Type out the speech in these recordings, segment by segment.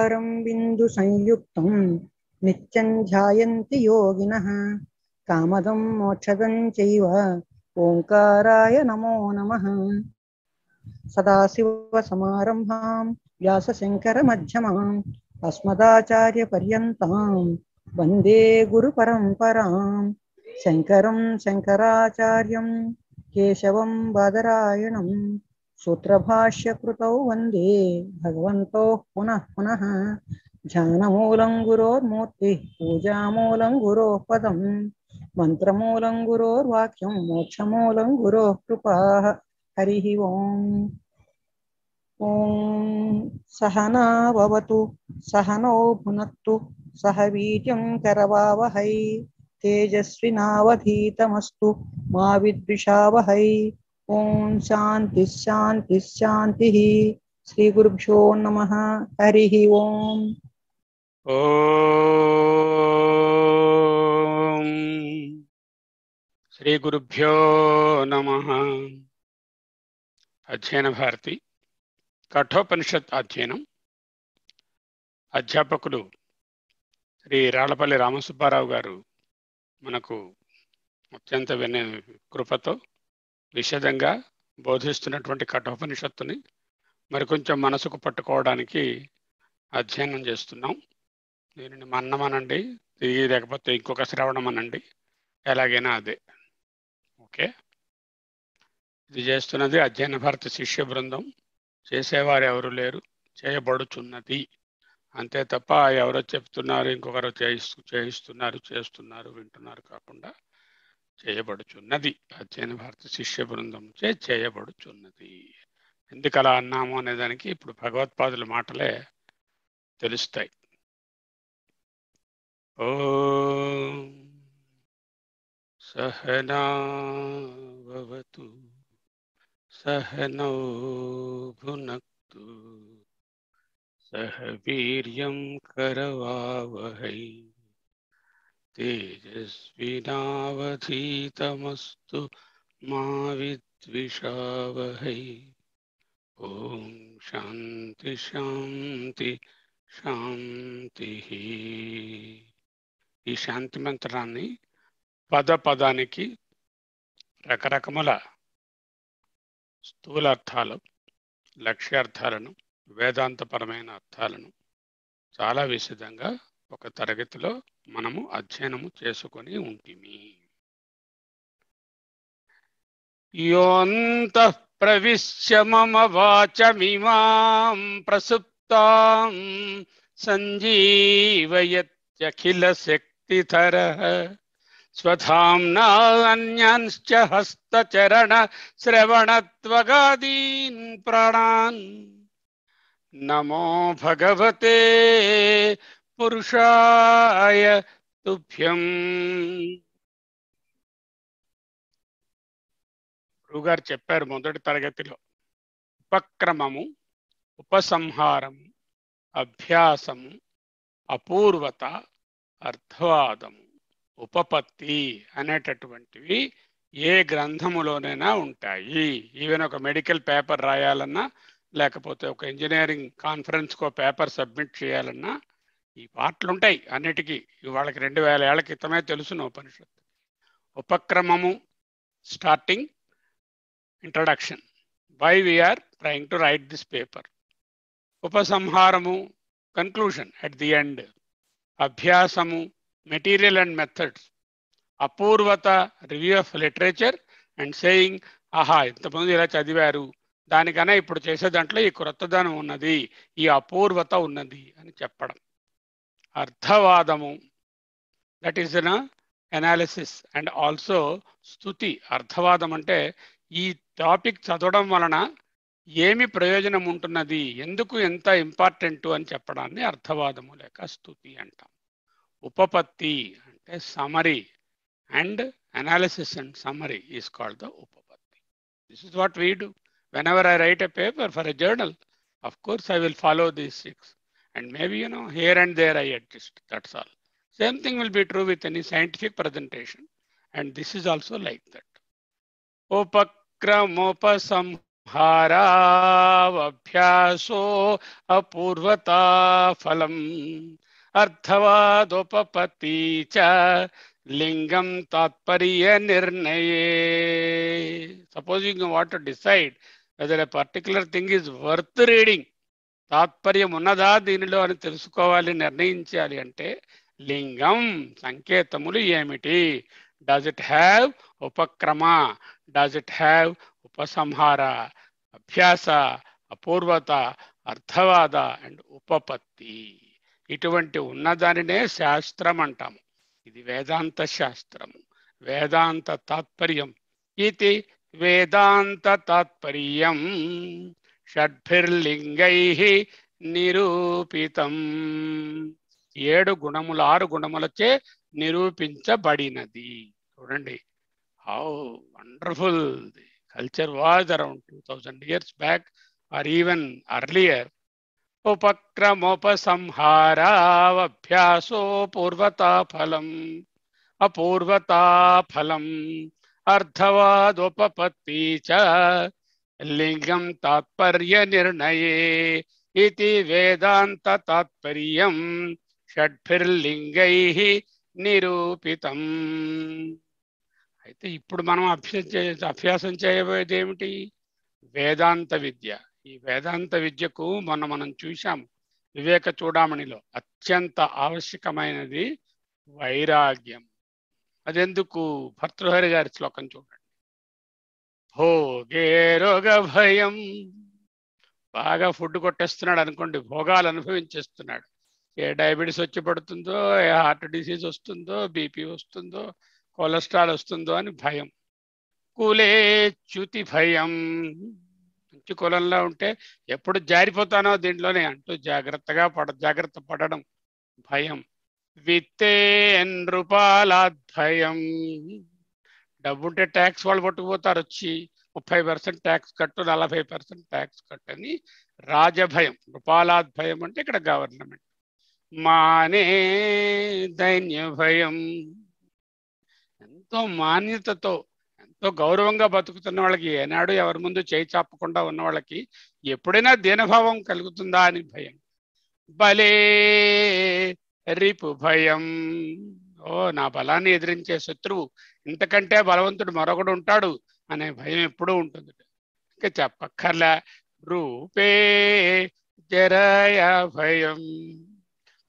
ओङ्कारं बिन्दुसंयुक्तं नित्यं ध्यायन्ति योगिनः कामदं मोक्षदं चैव ओङ्काराय नमो नमः सदाशिवसमारम्भां व्यासशङ्करमध्यमाम् अस्मदाचार्यपर्यन्तां वन्दे गुरुपरम्परां शङ्करं शङ्कराचार्यं केशवं बादरायणम् सूत्रभाष्यकृतौ वंदे भगवत पुनः पुनः ध्यानमूलं गुरोर्मूर्तिः पूजामूलं गुरोः पदं मन्त्रमूलं मोक्ष मूल गुरो कृपा हरि ओम ओम सहना सहनो भुन सह वीर्यं करवावहै तेजस्विनावधीतमस्तु मा विद्विषावहै ఓం శాంతి శాంతి శాంతి శ్రీ గురుభ్యో నమ హరి ఓం శ్రీ గురుభ్యో నమ అధ్యయన భారతి కఠోపనిషత్ అధ్యయనం అధ్యాపకులు శ్రీ రాళ్లపల్లి రామసుబ్బారావు గారు మనకు అత్యంత వినయ కృపతో విషదంగా బోధిస్తున్నటువంటి కఠోపనిషత్తుని మరికొంచెం మనసుకు పట్టుకోవడానికి అధ్యయనం చేస్తున్నాం దీనిని మన్నమనండి తిరిగి లేకపోతే ఇంకొక శ్రవణం అనండి ఎలాగైనా అదే ఓకే ఇది చేస్తున్నది అధ్యయన భారత శిష్య బృందం చేసేవారు ఎవరు లేరు చేయబడుచున్నది అంతే తప్ప ఎవరో చెప్తున్నారు ఇంకొకరు చేయిస్తు చేయిస్తున్నారు చేస్తున్నారు వింటున్నారు కాకుండా చేయబడుచున్నది అధ్యయన భారత శిష్య బృందంచే చేయబడుచున్నది ఎందుకు అలా అన్నాము అనేదానికి ఇప్పుడు భగవత్పాదుల మాటలే తెలుస్తాయి ఓ సహనావతు సహనౌ భునక్తు సహ వీర్యం కరవావహై तेजस्विनावधीतमस्तु మా विद्विषावहै ఓం శాంతి శాంతి శాంతి ఈ శాంతి మంత్రాన్ని పద పదానికి రకరకముల అర్థాలు లక్ష్యార్థాలను వేదాంతపరమైన అర్థాలను చాలా విశదంగా ఒక తరగతిలో మనము అధ్యయనము చేసుకొని ఉంటిమి యోంత ప్రవిశ్య మమ వాచమిమాం ప్రసుప్తాం సంజీవయత్యఖిల శక్తిధర స్వధాంనా అన్యాన్శ్చ హస్తచరణ శ్రవణత్వగాదీన్ ప్రాణాన్ నమో భగవతే పురుషాయ तुभ्यम् గురుగారు చెప్పారు మొదటి తరగతిలో ఉపక్రమము ఉపసంహారము అభ్యాసము అపూర్వత అర్థవాదము ఉపపత్తి అనేటటువంటివి ఏ గ్రంథములోనైనా ఉంటాయి ఈవెన్ ఒక మెడికల్ పేపర్ రాయాలన్నా లేకపోతే ఒక ఇంజనీరింగ్ కాన్ఫరెన్స్కి పేపర్ సబ్మిట్ చేయాలన్నా ఈ పాటలుంటాయి అన్నిటికీ వాళ్ళకి రెండు వేల ఏళ్ల క్రితమే తెలుసును ఉపనిషత్తు ఉపక్రమము starting introduction why we are trying to write this paper ఉపసంహారము కన్క్లూషన్ అట్ ది ఎండ్ అభ్యాసము మెటీరియల్ అండ్ మెథడ్స్ అపూర్వత review of literature and saying ఆహా ఇంతకుముందు ఇలా చదివారు దానికన్నా ఇప్పుడు చేసే దాంట్లో ఈ క్రొత్తదనం ఉన్నది ఈ అపూర్వత ఉన్నది అని చెప్పడం అర్థవాదము that is an analysis and also స్థుతి అర్థవాదం అంటే ఈ టాపిక్ చదవడం వలన ఏమి ప్రయోజనం ఉంటున్నది ఎందుకు ఎంత ఇంపార్టెంట్ అని చెప్పడాన్ని అర్థవాదము లేక స్థుతి అంటాం ఉపపత్తి అంటే summary and analysis and summary is called the ఉపపత్తి this is what we do whenever I write a paper for a journal of course I will follow these six and maybe you know here and there i adjust that's all same thing will be true with any scientific presentation and this is also like that upakramopasamharavabhyaso apurvata phalam अर्थवादोपपत्ति च लिंगम तात्पर्य निर्णय supposing what to decide whether a particular thing is worth reading తాత్పర్యం ఉన్నదా దీనిలో అని తెలుసుకోవాలి నిర్ణయించాలి అంటే లింగం సంకేతములు ఏమిటి డజ్ ఇట్ హ్యావ్ ఉపక్రమ డజ్ ఇట్ హ్యావ్ ఉపసంహార అభ్యాస అపూర్వత అర్థవాద అండ్ ఉపపత్తి ఇటువంటి ఉన్నదానినే శాస్త్రం అంటాము ఇది వేదాంత శాస్త్రము వేదాంత తాత్పర్యం ఇది వేదాంత తాత్పర్యం షడ్భిర్లింగై నిరూపితం ఏడు గుణములు ఆరు గుణములచే నిరూపించబడినది చూడండి how wonderful culture was around two thousand years back or even earlier ఉపక్రమోపసంహారావభ్యాసో పూర్వతాఫలం అపూర్వతాఫలం అర్థవాదోపపత్తి చ లింగం తాత్పర్య నిర్ణయే ఇది వేదాంత తాత్పర్యం షడ్భిర్లింగై నిరూపితం అయితే ఇప్పుడు మనం చే అభ్యాసం చేయబోయేది ఏమిటి వేదాంత విద్య ఈ వేదాంత విద్యకు మొన్న మనం చూశాం వివేక చూడామణిలో అత్యంత ఆవశ్యకమైనది వైరాగ్యం అదెందుకు భర్తృహరి గారి శ్లోకం చూడండి భోగేరోగ భయం బాగా ఫుడ్ కొట్టేస్తున్నాడు అనుకోండి భోగాలు అనుభవించేస్తున్నాడు ఏ డయాబెటీస్ వచ్చి పడుతుందో ఏ హార్ట్ డిసీజ్ వస్తుందో బీపీ వస్తుందో కొలెస్ట్రాల్ వస్తుందో అని భయం కూలే చ్యుతి భయం మంచి కులంలో ఉంటే ఎప్పుడు జారిపోతానో దీంట్లోనే అంటూ జాగ్రత్తగా పడ జాగ్రత్త పడడం భయం విత్తే భయం డబ్బు ఉంటే ట్యాక్స్ వాళ్ళు పట్టుకుపోతారు వచ్చి ముప్పై పర్సెంట్ ట్యాక్స్ కట్టు నలభై పర్సెంట్ ట్యాక్స్ కట్టు అని రాజభయం రూపాలాద్ భయం అంటే ఇక్కడ గవర్నమెంట్ మానే దైన్య భయం ఎంతో మాన్యతతో ఎంతో గౌరవంగా బతుకుతున్న వాళ్ళకి ఏనాడు ఎవరి ముందు చేయి చాపకుండా ఉన్న వాళ్ళకి ఎప్పుడైనా దీనభావం కలుగుతుందా అని భయం భలే రిపు భయం ఓ నా బలాన్ని ఎదిరించే శత్రువు ఇంతకంటే బలవంతుడు మరొకడు ఉంటాడు అనే భయం ఎప్పుడూ ఉంటుంది ఇంకా చెప్పక్కర్లే రూపే జరయ భయం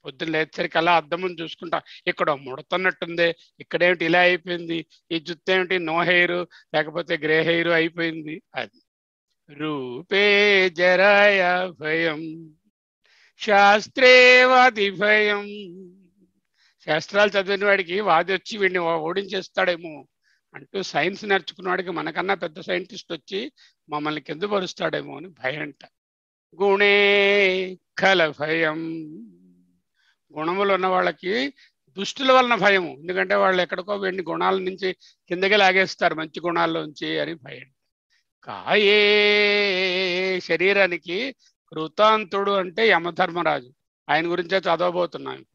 పొద్దున్న లేచరికి అలా అద్దముని చూసుకుంటా ఇక్కడ ముడుతున్నట్టుంది ఇక్కడేమిటి ఇలా అయిపోయింది ఈ జుత్తు ఏమిటి నో హెయిర్ లేకపోతే గ్రే హెయిర్ అయిపోయింది అది రూపే జరాయ భయం శాస్త్రేవాది భయం శాస్త్రాలు చదివిన వాడికి వాది వచ్చి వీడిని ఓడించేస్తాడేమో అంటూ సైన్స్ నేర్చుకున్న వాడికి మనకన్నా పెద్ద సైంటిస్ట్ వచ్చి మమ్మల్ని కింద పరుస్తాడేమో అని భయంట గుణే కల భయం గుణములు ఉన్న వాళ్ళకి దుష్టుల వలన భయం ఎందుకంటే వాళ్ళు ఎక్కడికో వీడిని గుణాల నుంచి కిందకి లాగేస్తారు మంచి గుణాల్లోంచి అని భయం కాయే శరీరానికి కృతాంతుడు అంటే యమధర్మరాజు ఆయన గురించే చదవబోతున్నాను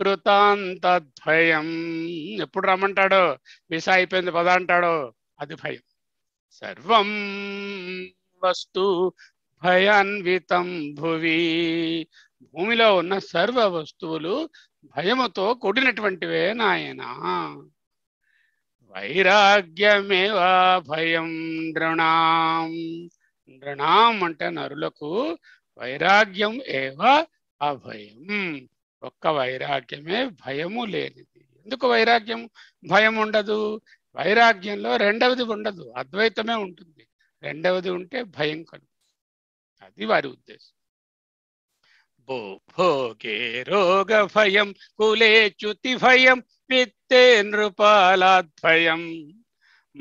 కృతాంతద్భయం ఎప్పుడు రమ్మంటాడో మిస్ అయిపోయింది పద అంటాడో అది భయం సర్వం వస్తు భయాన్వితం భువి భూమిలో ఉన్న సర్వ వస్తువులు భయముతో కూడినటువంటివే నాయన వైరాగ్యమేవా భయం నృణాం నృణాం అంటే నరులకు వైరాగ్యం ఏవ అభయం ఒక్క వైరాగ్యమే భయము లేనిది ఎందుకు వైరాగ్యం భయం ఉండదు వైరాగ్యంలో రెండవది ఉండదు అద్వైతమే ఉంటుంది రెండవది ఉంటే భయం కలు అది వారి ఉద్దేశం భోగే రోగ భయం కులే చ్యుతి భయం విత్తే నృపాలాద్భయం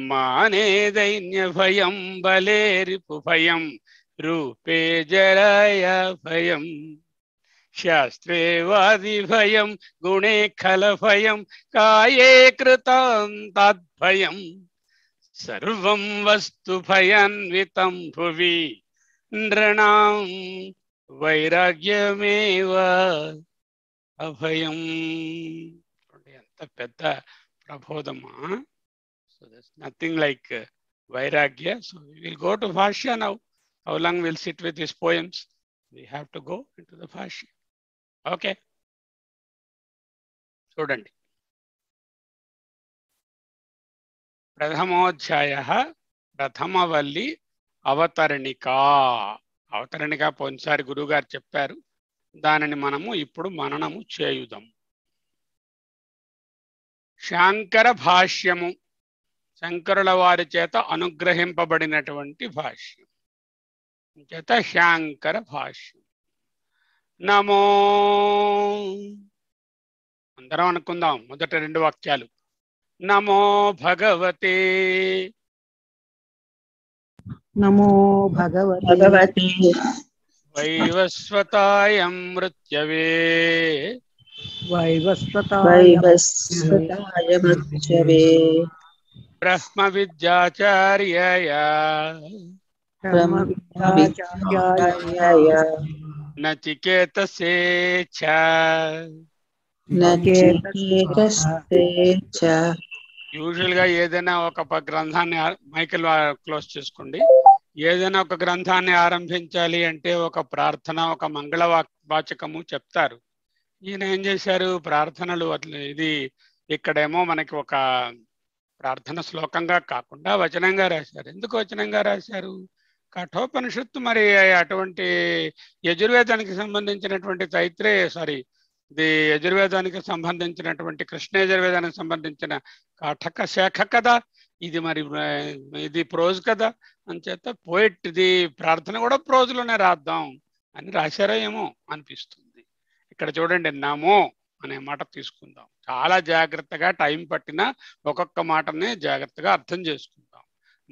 మానే దైన్య భయం బలేరిపు భయం రూపే జరాయ భయం शास्त्रे वादी भय गुणे खल भय का सर्व वस्तु भयान्वित भुवि नृण वैराग्यमेव अभयम अंत सो दथिंग लाइक वैराग्य so will go to bhashya now how long will sit with this poems we have to go into the bhashya okay చూడండి ప్రథమోధ్యాయ ప్రథమవల్లి అవతరణిక అవతరణిక పోయినసారి గురువుగారు చెప్పారు దానిని మనము ఇప్పుడు మననము చేయుదాం శాంకర భాష్యము శంకరుల వారి చేత అనుగ్రహింపబడినటువంటి భాష్యం చేత శాంకర భాష్యం నమో అందరం అనుకుందాం మొదట రెండు వాక్యాలు నమో భగవతే నమో భగవతే వైవస్వతాయ మృత్యవే వైవస్వతాయ బ్రహ్మ విద్యాచార్య బ్రహ్మ విద్యాచార్యయ నచికేత చ యూజువల్ గా ఏదైనా ఒక గ్రంథాన్ని మైకిల్ క్లోజ్ చేసుకోండి ఏదైనా ఒక గ్రంథాన్ని ఆరంభించాలి అంటే ఒక ప్రార్థన ఒక మంగళ వాచకము చెప్తారు ఈయన ఏం చేశారు ప్రార్థనలు ఇది ఇక్కడేమో మనకి ఒక ప్రార్థన శ్లోకంగా కాకుండా వచనంగా రాశారు ఎందుకు వచనంగా రాశారు కఠోపనిషత్తు మరి అటువంటి యజుర్వేదానికి సంబంధించినటువంటి చైత్రే సారీ ఇది యజుర్వేదానికి సంబంధించినటువంటి కృష్ణ యజుర్వేదానికి సంబంధించిన కఠక శాఖ కదా ఇది మరి ఇది ప్రోజ్ కదా చేత పోయిట్ ఇది ప్రార్థన కూడా ప్రోజులోనే రాద్దాం అని రాశారో ఏమో అనిపిస్తుంది ఇక్కడ చూడండి నమో అనే మాట తీసుకుందాం చాలా జాగ్రత్తగా టైం పట్టిన ఒక్కొక్క మాటని జాగ్రత్తగా అర్థం చేసుకుందాం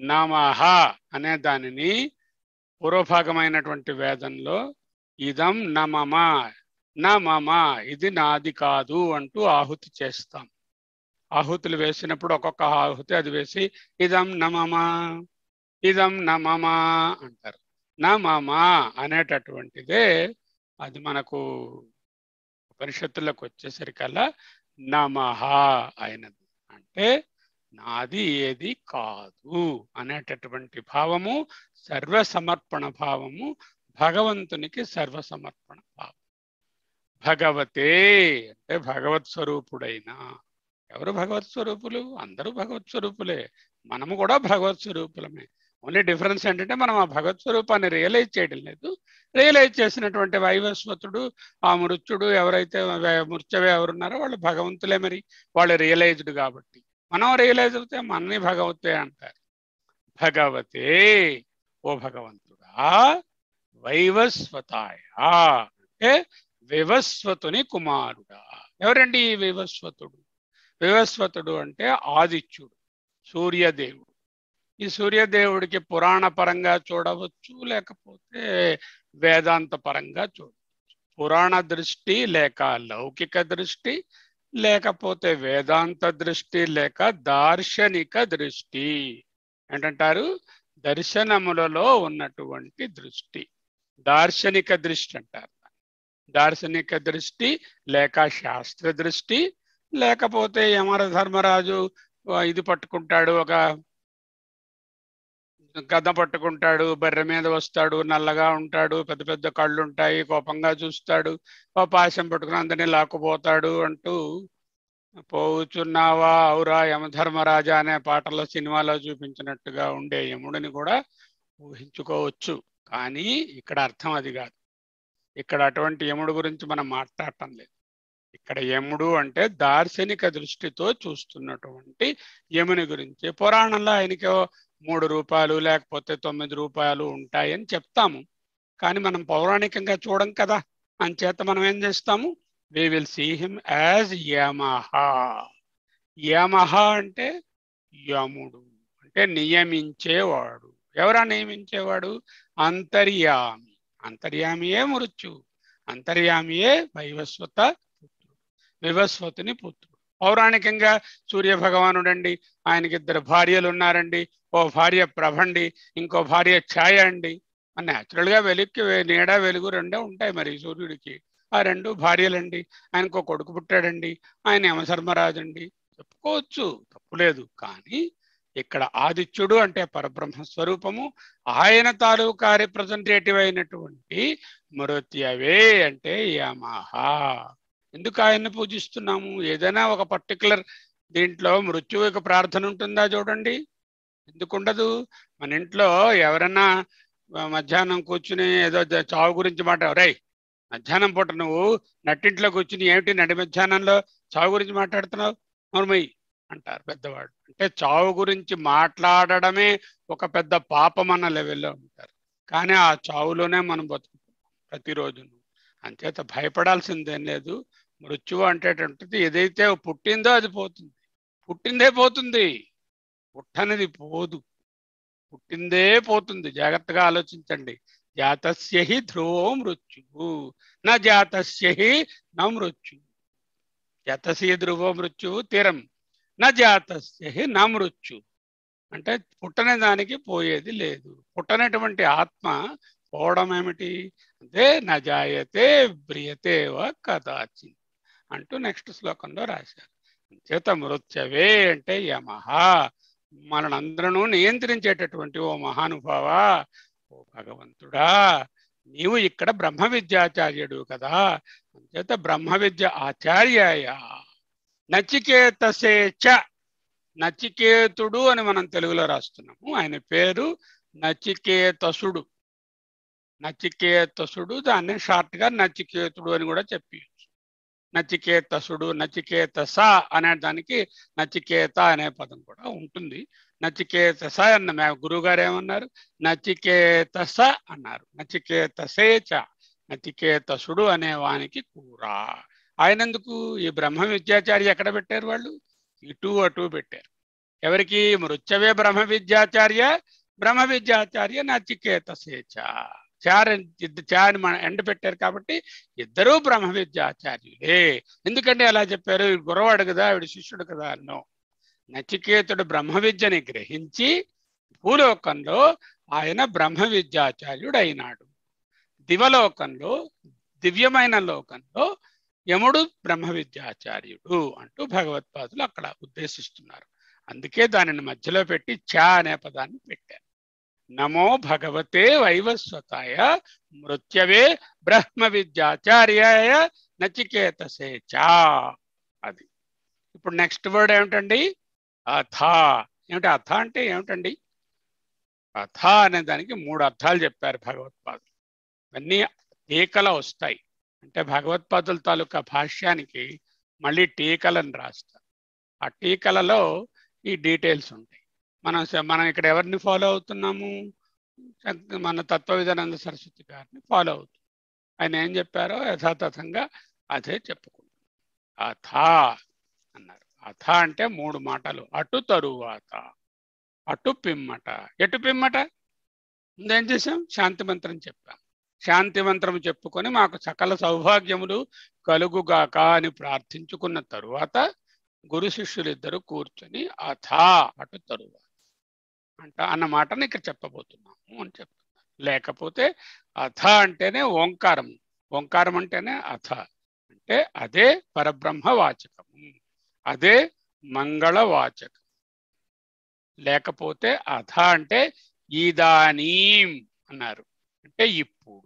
నమహ అనే దానిని పూర్వభాగమైనటువంటి వేదంలో ఇదం నమమ నమమ ఇది నాది కాదు అంటూ ఆహుతి చేస్తాం ఆహుతులు వేసినప్పుడు ఒక్కొక్క ఆహుతి అది వేసి ఇదం నమమా ఇదం నమమా అంటారు నమమా అనేటటువంటిదే అది మనకు ఉపనిషత్తులకు వచ్చేసరికల్లా నమహ అయినది అంటే నాది ఏది కాదు అనేటటువంటి భావము సర్వసమర్పణ భావము భగవంతునికి సర్వసమర్పణ భావం భగవతే అంటే భగవత్ స్వరూపుడైన ఎవరు భగవత్ స్వరూపులు అందరూ భగవత్ స్వరూపులే మనము కూడా భగవత్ స్వరూపులమే ఓన్లీ డిఫరెన్స్ ఏంటంటే మనం ఆ భగవత్ స్వరూపాన్ని రియలైజ్ చేయడం లేదు రియలైజ్ చేసినటువంటి వైవస్వతుడు ఆ మృత్యుడు ఎవరైతే మృత్యవే ఎవరున్నారో వాళ్ళు భగవంతులే మరి వాళ్ళు రియలైజ్డ్ కాబట్టి మనం రియలైజ్ అవుతే మనని భగవతే అంటారు భగవతే ఓ భగవంతుడా వైవస్వతాయ అంటే వివస్వతుని కుమారుడా ఎవరండి ఈ వివస్వతుడు వివస్వతుడు అంటే ఆదిత్యుడు సూర్యదేవుడు ఈ సూర్యదేవుడికి పురాణ పరంగా చూడవచ్చు లేకపోతే వేదాంత పరంగా చూడవచ్చు పురాణ దృష్టి లేక లౌకిక దృష్టి లేకపోతే వేదాంత దృష్టి లేక దార్శనిక దృష్టి ఏంటంటారు దర్శనములలో ఉన్నటువంటి దృష్టి దార్శనిక దృష్టి అంటారు దార్శనిక దృష్టి లేక శాస్త్ర దృష్టి లేకపోతే యమర ధర్మరాజు ఇది పట్టుకుంటాడు ఒక గద పట్టుకుంటాడు బర్రె మీద వస్తాడు నల్లగా ఉంటాడు పెద్ద పెద్ద కళ్ళు ఉంటాయి కోపంగా చూస్తాడు ఓ పాశం పట్టుకుని అందరినీ లాక్కుపోతాడు అంటూ పోచున్నావా ఔరా యమధర్మరాజా అనే పాటలో సినిమాలో చూపించినట్టుగా ఉండే యముడిని కూడా ఊహించుకోవచ్చు కానీ ఇక్కడ అర్థం అది కాదు ఇక్కడ అటువంటి యముడు గురించి మనం మాట్లాడటం లేదు ఇక్కడ యముడు అంటే దార్శనిక దృష్టితో చూస్తున్నటువంటి యముని గురించి పురాణంలో ఆయనకి మూడు రూపాయలు లేకపోతే తొమ్మిది రూపాయలు ఉంటాయని చెప్తాము కానీ మనం పౌరాణికంగా చూడం కదా అంచేత మనం ఏం చేస్తాము we will see him as Yamah Yamah అంటే యముడు అంటే నియమించేవాడు ఎవరా నియమించేవాడు అంతర్యామి అంతర్యామియే మృత్యు అంతర్యామియే వైవస్వత పుత్రుడు వివస్వతుని పుత్రుడు పౌరాణికంగా సూర్య భగవానుడండి ఆయనకి ఇద్దరు భార్యలు ఉన్నారండి ఓ భార్య ప్రభండి ఇంకో భార్య ఛాయ అండి న్యాచురల్గా వెలుక్కి నీడ వెలుగు రెండే ఉంటాయి మరి సూర్యుడికి ఆ రెండు భార్యలండి ఆయనకు కొడుకు పుట్టాడండి ఆయన యమధర్మరాజు అండి చెప్పుకోవచ్చు తప్పులేదు కానీ ఇక్కడ ఆదిత్యుడు అంటే పరబ్రహ్మ స్వరూపము ఆయన తాలూకా రిప్రజెంటేటివ్ అయినటువంటి మృత్యవే అంటే యమహ ఎందుకు ఆయన్ని పూజిస్తున్నాము ఏదైనా ఒక పర్టికులర్ దీంట్లో మృత్యు యొక్క ప్రార్థన ఉంటుందా చూడండి ఎందుకు ఉండదు మన ఇంట్లో ఎవరైనా మధ్యాహ్నం కూర్చుని ఏదో చావు గురించి మాట ఎవరై మధ్యాహ్నం పూట నువ్వు నట్టింట్లో కూర్చుని ఏమిటి నడి మధ్యాహ్నంలో చావు గురించి మాట్లాడుతున్నావు నోర్మయ్యి అంటారు పెద్దవాడు అంటే చావు గురించి మాట్లాడడమే ఒక పెద్ద పాపం అన్న లెవెల్లో ఉంటారు కానీ ఆ చావులోనే మనం బతుకుతాం ప్రతిరోజును అంచేత భయపడాల్సిందేం లేదు మృత్యువు అంటేటంటది ఏదైతే పుట్టిందో అది పోతుంది పుట్టిందే పోతుంది పుట్టనిది పోదు పుట్టిందే పోతుంది జాగ్రత్తగా ఆలోచించండి జాతస్యహి ధ్రువో మృత్యువు నా జాతస్యహి నా మృత్యు జాతస్య ధ్రువో మృత్యువు తీరం నా జాతస్యహి నా మృత్యు అంటే పుట్టనే దానికి పోయేది లేదు పుట్టనటువంటి ఆత్మ పోవడం ఏమిటి అంటే జాయతే బ్రియతే కదాచిన్ అంటూ నెక్స్ట్ శ్లోకంలో రాశారు చేత మృత్యవే అంటే యమహ మనందరూ నియంత్రించేటటువంటి ఓ మహానుభావా ఓ భగవంతుడా నీవు ఇక్కడ బ్రహ్మ విద్యాచార్యుడు కదా అంచేత బ్రహ్మ విద్య ఆచార్యాయ నచికేతసే చ నచికేతుడు అని మనం తెలుగులో రాస్తున్నాము ఆయన పేరు నచికేతసుడు నచికేతసుడు దాన్ని షార్ట్గా నచికేతుడు అని కూడా చెప్పి నచికేతసుడు నచికేతస అనే దానికి నచికేత అనే పదం కూడా ఉంటుంది నచికేతస అన్న మే గురువుగారు ఏమన్నారు నచికేతస అన్నారు నచికేతసేచ నచికేతసుడు అనే వానికి కూర ఆయనందుకు ఈ బ్రహ్మ విద్యాచార్య ఎక్కడ పెట్టారు వాళ్ళు ఇటు అటు పెట్టారు ఎవరికి మృత్యవే బ్రహ్మ విద్యాచార్య బ్రహ్మ విద్యాచార్య నచికేతసేచ చార్ అని మన ఎండ పెట్టారు కాబట్టి ఇద్దరూ బ్రహ్మ విద్యాచార్యులే ఎందుకంటే అలా చెప్పారు గురవాడు కదా ఆవిడ శిష్యుడు కదా అన్నో నచికేతుడు బ్రహ్మ విద్యని గ్రహించి భూలోకంలో ఆయన బ్రహ్మ విద్యాచార్యుడు అయినాడు దివలోకంలో దివ్యమైన లోకంలో యముడు బ్రహ్మ విద్యాచార్యుడు అంటూ భగవత్పాదులు అక్కడ ఉద్దేశిస్తున్నారు అందుకే దానిని మధ్యలో పెట్టి చా అనే పదాన్ని పెట్టారు నమో భగవతే వైవస్వతాయ మృత్యవే బ్రహ్మ విద్యాచార్యాయ నచికేతసే చా అది ఇప్పుడు నెక్స్ట్ వర్డ్ ఏమిటండి అథ ఏమిటి అథ అంటే ఏమిటండి అథ అనే దానికి మూడు అర్థాలు చెప్పారు భగవత్పాదులు ఇవన్నీ టీకల వస్తాయి అంటే భగవత్పాదుల తాలూకా భాష్యానికి మళ్ళీ టీకలను రాస్తారు ఆ టీకలలో ఈ డీటెయిల్స్ ఉంటాయి మనం మనం ఇక్కడ ఎవరిని ఫాలో అవుతున్నాము మన తత్వ విధానంద సరస్వతి గారిని ఫాలో అవుతున్నాం ఆయన ఏం చెప్పారో యథాతథంగా అదే చెప్పుకుంటాం అథ అన్నారు అథ అంటే మూడు మాటలు అటు తరువాత అటు పిమ్మట ఎటు పిమ్మట ముందేం చేసాం శాంతి మంత్రం చెప్పాం శాంతి మంత్రం చెప్పుకొని మాకు సకల సౌభాగ్యములు కలుగుగాక అని ప్రార్థించుకున్న తరువాత గురు శిష్యులిద్దరు కూర్చొని అథ అటు తరువాత అంట అన్న మాటను ఇక్కడ చెప్పబోతున్నాము అని చెప్తున్నాను లేకపోతే అథ అంటేనే ఓంకారం ఓంకారం అంటేనే అథ అంటే అదే పరబ్రహ్మ వాచకము అదే మంగళ వాచకం లేకపోతే అథ అంటే ఇదానీం అన్నారు అంటే ఇప్పుడు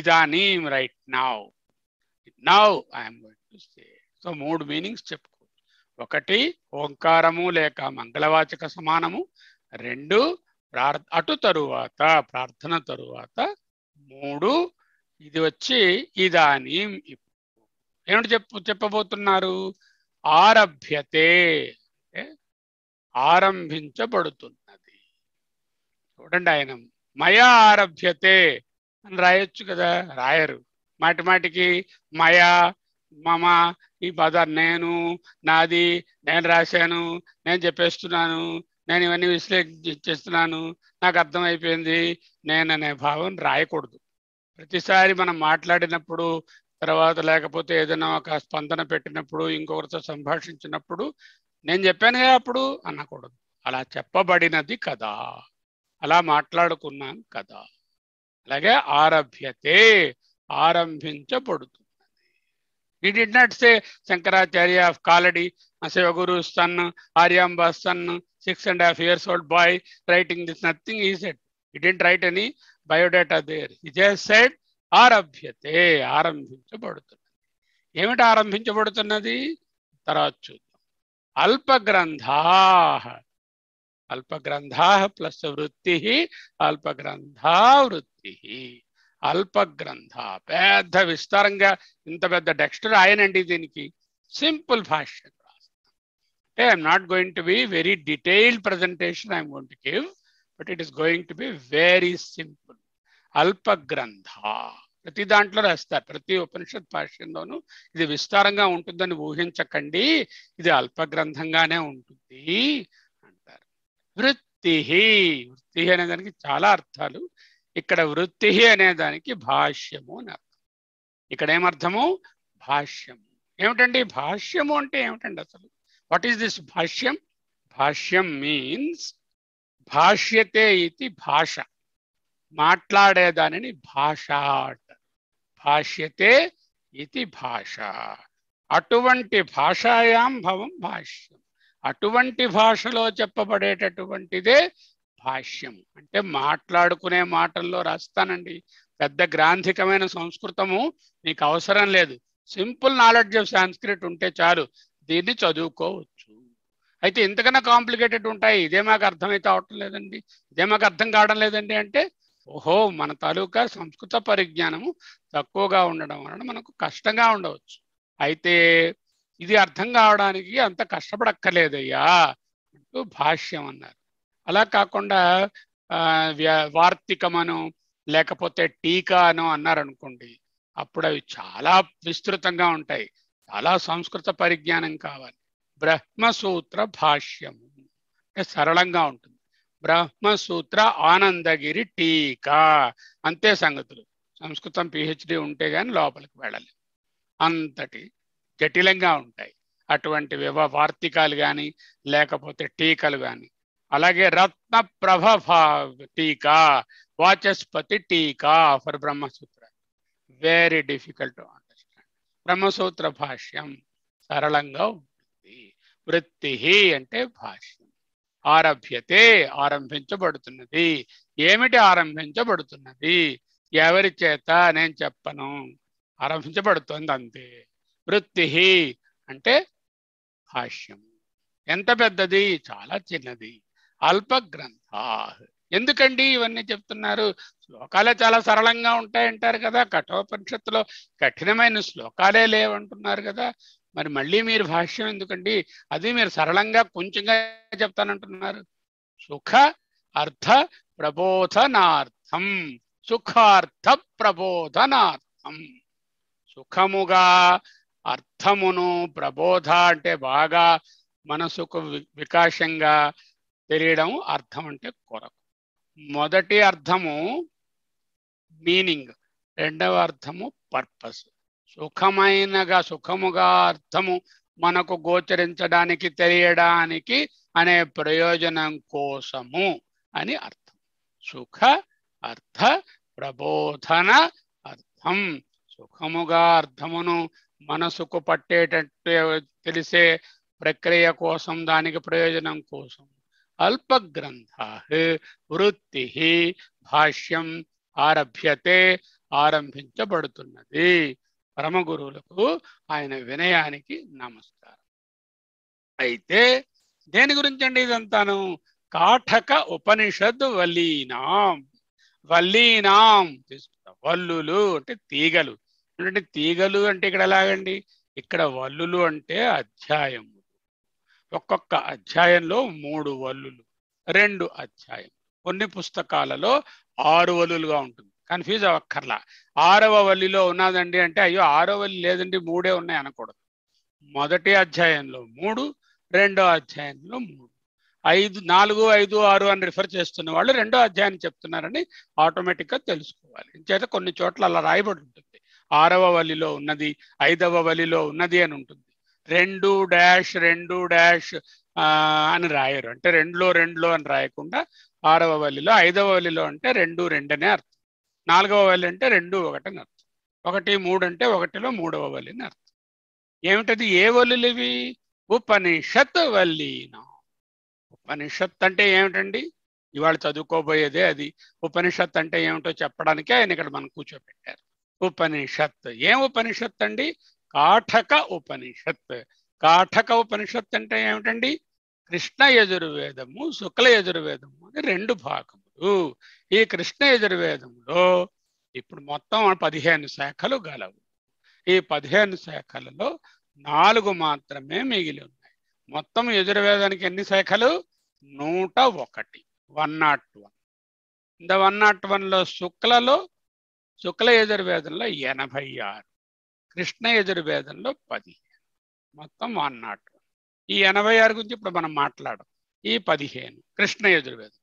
ఇదానీం right now now I'm going to say so మూడు మీనింగ్స్ చెప్పుకోవచ్చు ఒకటి ఓంకారము లేక మంగళవాచక సమానము రెండు అటు తరువాత ప్రార్థన తరువాత మూడు ఇది వచ్చి ఇదాని ఏమిటి చెప్పు చెప్పబోతున్నారు ఆరభ్యతే ఆరంభించబడుతున్నది చూడండి ఆయన మయా ఆరభ్యతే అని రాయొచ్చు కదా రాయరు మాటి మాటికి మయా మమ ఈ పద నేను నాది నేను రాశాను నేను చెప్పేస్తున్నాను నేను ఇవన్నీ విశ్లేషిస్తున్నాను నాకు అర్థమైపోయింది నేను అనే భావం రాయకూడదు ప్రతిసారి మనం మాట్లాడినప్పుడు తర్వాత లేకపోతే ఏదైనా ఒక స్పందన పెట్టినప్పుడు ఇంకొకరితో సంభాషించినప్పుడు నేను చెప్పాను కదా అప్పుడు అనకూడదు అలా చెప్పబడినది కదా అలా మాట్లాడుకున్నాను కదా అలాగే ఆరభ్యతే ఆరంభించబడుతుంది ఈ the not say Shankaracharya of Kaladi Shivaguru son Aryamba son six and half years old boy writing this nothing is he it He write write biodata there there. He ఆరభ్యతే ఆరంభించబడుతున్నది ఏమిటి ఆరంభించబడుతున్నది తర్వాత చూద్దాం అల్పగ్రంథా అల్పగ్రంథా ప్లస్ వృత్తి అల్పగ్రంథా వృత్తి అల్పగ్రంథ పెద్ద విస్తారంగా ఇంత పెద్ద డెక్స్టర్ ఆయనండి దీనికి సింపుల్ భాష్యం Okay, I'm not going to be very detailed presentation I'm going to give, but it is going to be very simple. Alpa Grantha. ప్రతి దాంట్లో రాస్తారు ప్రతి ఉపనిషత్ భాష్యంలోనూ ఇది విస్తారంగా ఉంటుందని ఊహించకండి ఇది అల్ప గ్రంథంగానే ఉంటుంది అంటారు వృత్తి వృత్తి అనే దానికి చాలా అర్థాలు ఇక్కడ వృత్తి అనే దానికి భాష్యము అని అర్థం ఇక్కడ ఏమర్థము భాష్యము ఏమిటండి భాష్యము అంటే ఏమిటండి అసలు what is this bhashyam bhashyam means భాష్యతే ఇది భాష మాట్లాడేదానిని భాష భాష్యతే ఇది భాష అటువంటి భాషాయాం భవం భాష్యం అటువంటి భాషలో చెప్పబడేటటువంటిదే భాష్యం అంటే మాట్లాడుకునే మాటల్లో రాస్తానండి పెద్ద గ్రాంధికమైన సంస్కృతము నీకు అవసరం లేదు సింపుల్ నాలెడ్జ్ ఆఫ్ సాంస్క్రిట్ ఉంటే చాలు దీన్ని చదువుకోవచ్చు అయితే ఇంతకన్నా కాంప్లికేటెడ్ ఉంటాయి ఇదే మాకు అర్థమైతే అవటం లేదండి ఇదే మాకు అర్థం కావడం లేదండి అంటే ఓహో మన తాలూకా సంస్కృత పరిజ్ఞానము తక్కువగా ఉండడం వలన మనకు కష్టంగా ఉండవచ్చు అయితే ఇది అర్థం కావడానికి అంత కష్టపడక్కర్లేదయ్యా అంటూ భాష్యం అన్నారు అలా కాకుండా వార్తికమను లేకపోతే టీకాను అన్నారనుకోండి అప్పుడు అవి చాలా విస్తృతంగా ఉంటాయి చాలా సంస్కృత పరిజ్ఞానం కావాలి బ్రహ్మసూత్ర భాష్యము అంటే సరళంగా ఉంటుంది బ్రహ్మసూత్ర ఆనందగిరి టీకా అంతే సంగతులు సంస్కృతం పిహెచ్డి ఉంటే గాని లోపలికి వెళ్ళాలి అంతటి జటిలంగా ఉంటాయి అటువంటి వివ వార్తికాలు కానీ లేకపోతే టీకలు కానీ అలాగే రత్న ప్రభ టీకా Vachaspati tika for Brahmasutra very difficult Brahmasutra భాష్యం సరళంగా ఉంటుంది వృత్తి అంటే భాష్యం ఆరభ్యతే ఆరంభించబడుతున్నది ఏమిటి ఆరంభించబడుతున్నది ఎవరి చేత నేను చెప్పను ఆరంభించబడుతుంది అంతే వృత్తి అంటే భాష్యం ఎంత పెద్దది చాలా చిన్నది అల్ప గ్రంథా ఎందుకండి ఇవన్నీ చెప్తున్నారు శ్లోకాలే చాలా సరళంగా ఉంటాయంటారు కదా కఠోపనిషత్తులో కఠినమైన శ్లోకాలే లేవంటున్నారు కదా మరి మళ్ళీ మీరు భాష్యం ఎందుకండి అది మీరు సరళంగా కొంచెంగా చెప్తానంటున్నారు సుఖ అర్థ ప్రబోధనార్థం సుఖార్థ ప్రబోధనార్థం సుఖముగా అర్థమును ప్రబోధ అంటే బాగా మనసుకు వికాశంగా తెలియడం అర్థం అంటే కొరకు మొదటి అర్థము మీనింగ్ రెండవ అర్థము పర్పస్ సుఖమైనగా సుఖముగా అర్థము మనకు గోచరించడానికి తెలియడానికి అనే ప్రయోజనం కోసము అని అర్థం సుఖ అర్థ ప్రబోధన అర్థం సుఖముగా అర్థమును మనసుకు పట్టేటట్టు తెలిసే ప్రక్రియ కోసం దానికి ప్రయోజనం కోసం అల్పగ్రంథాః వృత్తి భాష్యం ఆరభ్యతే ఆరంభించబడుతున్నది పరమగురువులకు ఆయన వినయానికి నమస్కారం అయితే దేని గురించండి ఇదంతాను కాఠక ఉపనిషద్ వల్లీనాం వల్లీనాం తీసుకుంటాం వల్లులు అంటే తీగలు అంటే తీగలు అంటే ఇక్కడ ఎలాగండి ఇక్కడ వల్లులు అంటే అధ్యాయం ఒక్కొక్క అధ్యాయంలో మూడు వల్లులు రెండు అధ్యాయం కొన్ని పుస్తకాలలో ఆరు వల్లులుగా ఉంటుంది కన్ఫ్యూజ్ అవ్వక్కర్లా ఆరవ వల్లిలో ఉన్నదండి అంటే అయ్యో ఆరో వల్లి లేదండి మూడే ఉన్నాయి అనకూడదు మొదటి అధ్యాయంలో మూడు రెండో అధ్యాయంలో మూడు ఐదు నాలుగు ఐదు ఆరు అని రిఫర్ చేస్తున్న వాళ్ళు రెండో అధ్యాయాన్ని చెప్తున్నారని ఆటోమేటిక్గా తెలుసుకోవాలి చేత కొన్ని చోట్ల అలా రాయబడి ఉంటుంది ఆరవ వలిలో ఉన్నది ఐదవ వలిలో ఉన్నది అని ఉంటుంది రెండు డాష్ రెండు డాష్ అని రాయరు అంటే రెండులో రెండులో అని రాయకుండా ఆరవ వల్లిలో ఐదవ వల్లిలో అంటే రెండు రెండనే అర్థం నాలుగవ వల్లి అంటే రెండు అని అర్థం ఒకటి మూడు అంటే ఒకటిలో మూడవ వల్లి అని అర్థం ఏమిటది ఏ వల్లులు ఇవి ఉపనిషత్ వల్లిన ఉపనిషత్ అంటే ఏమిటండి ఇవాళ చదువుకోబోయేదే అది ఉపనిషత్ అంటే ఏమిటో చెప్పడానికే ఆయన ఇక్కడ మనం కూర్చోబెట్టారు ఉపనిషత్ ఏం ఉపనిషత్ అండి కాఠక ఉపనిషత్ కాఠక ఉపనిషత్ అంటే ఏమిటండి కృష్ణ యజుర్వేదము శుక్ల యజుర్వేదము అని రెండు భాగములు ఈ కృష్ణ యజుర్వేదంలో ఇప్పుడు మొత్తం పదిహేను శాఖలు గలవు ఈ పదిహేను శాఖలలో నాలుగు మాత్రమే మిగిలి ఉన్నాయి మొత్తం యజుర్వేదానికి ఎన్ని శాఖలు నూట ఒకటి వన్ నాట్ వన్ ఇంత వన్ నాట్ వన్లో శుక్లలో శుక్ల యజుర్వేదంలో ఎనభై ఆరు కృష్ణ యజుర్వేదంలో పదిహేను మొత్తం వన్ నాట్ ఈ ఎనభై ఆరు గురించి ఇప్పుడు మనం మాట్లాడం ఈ పదిహేను కృష్ణ యజుర్వేదం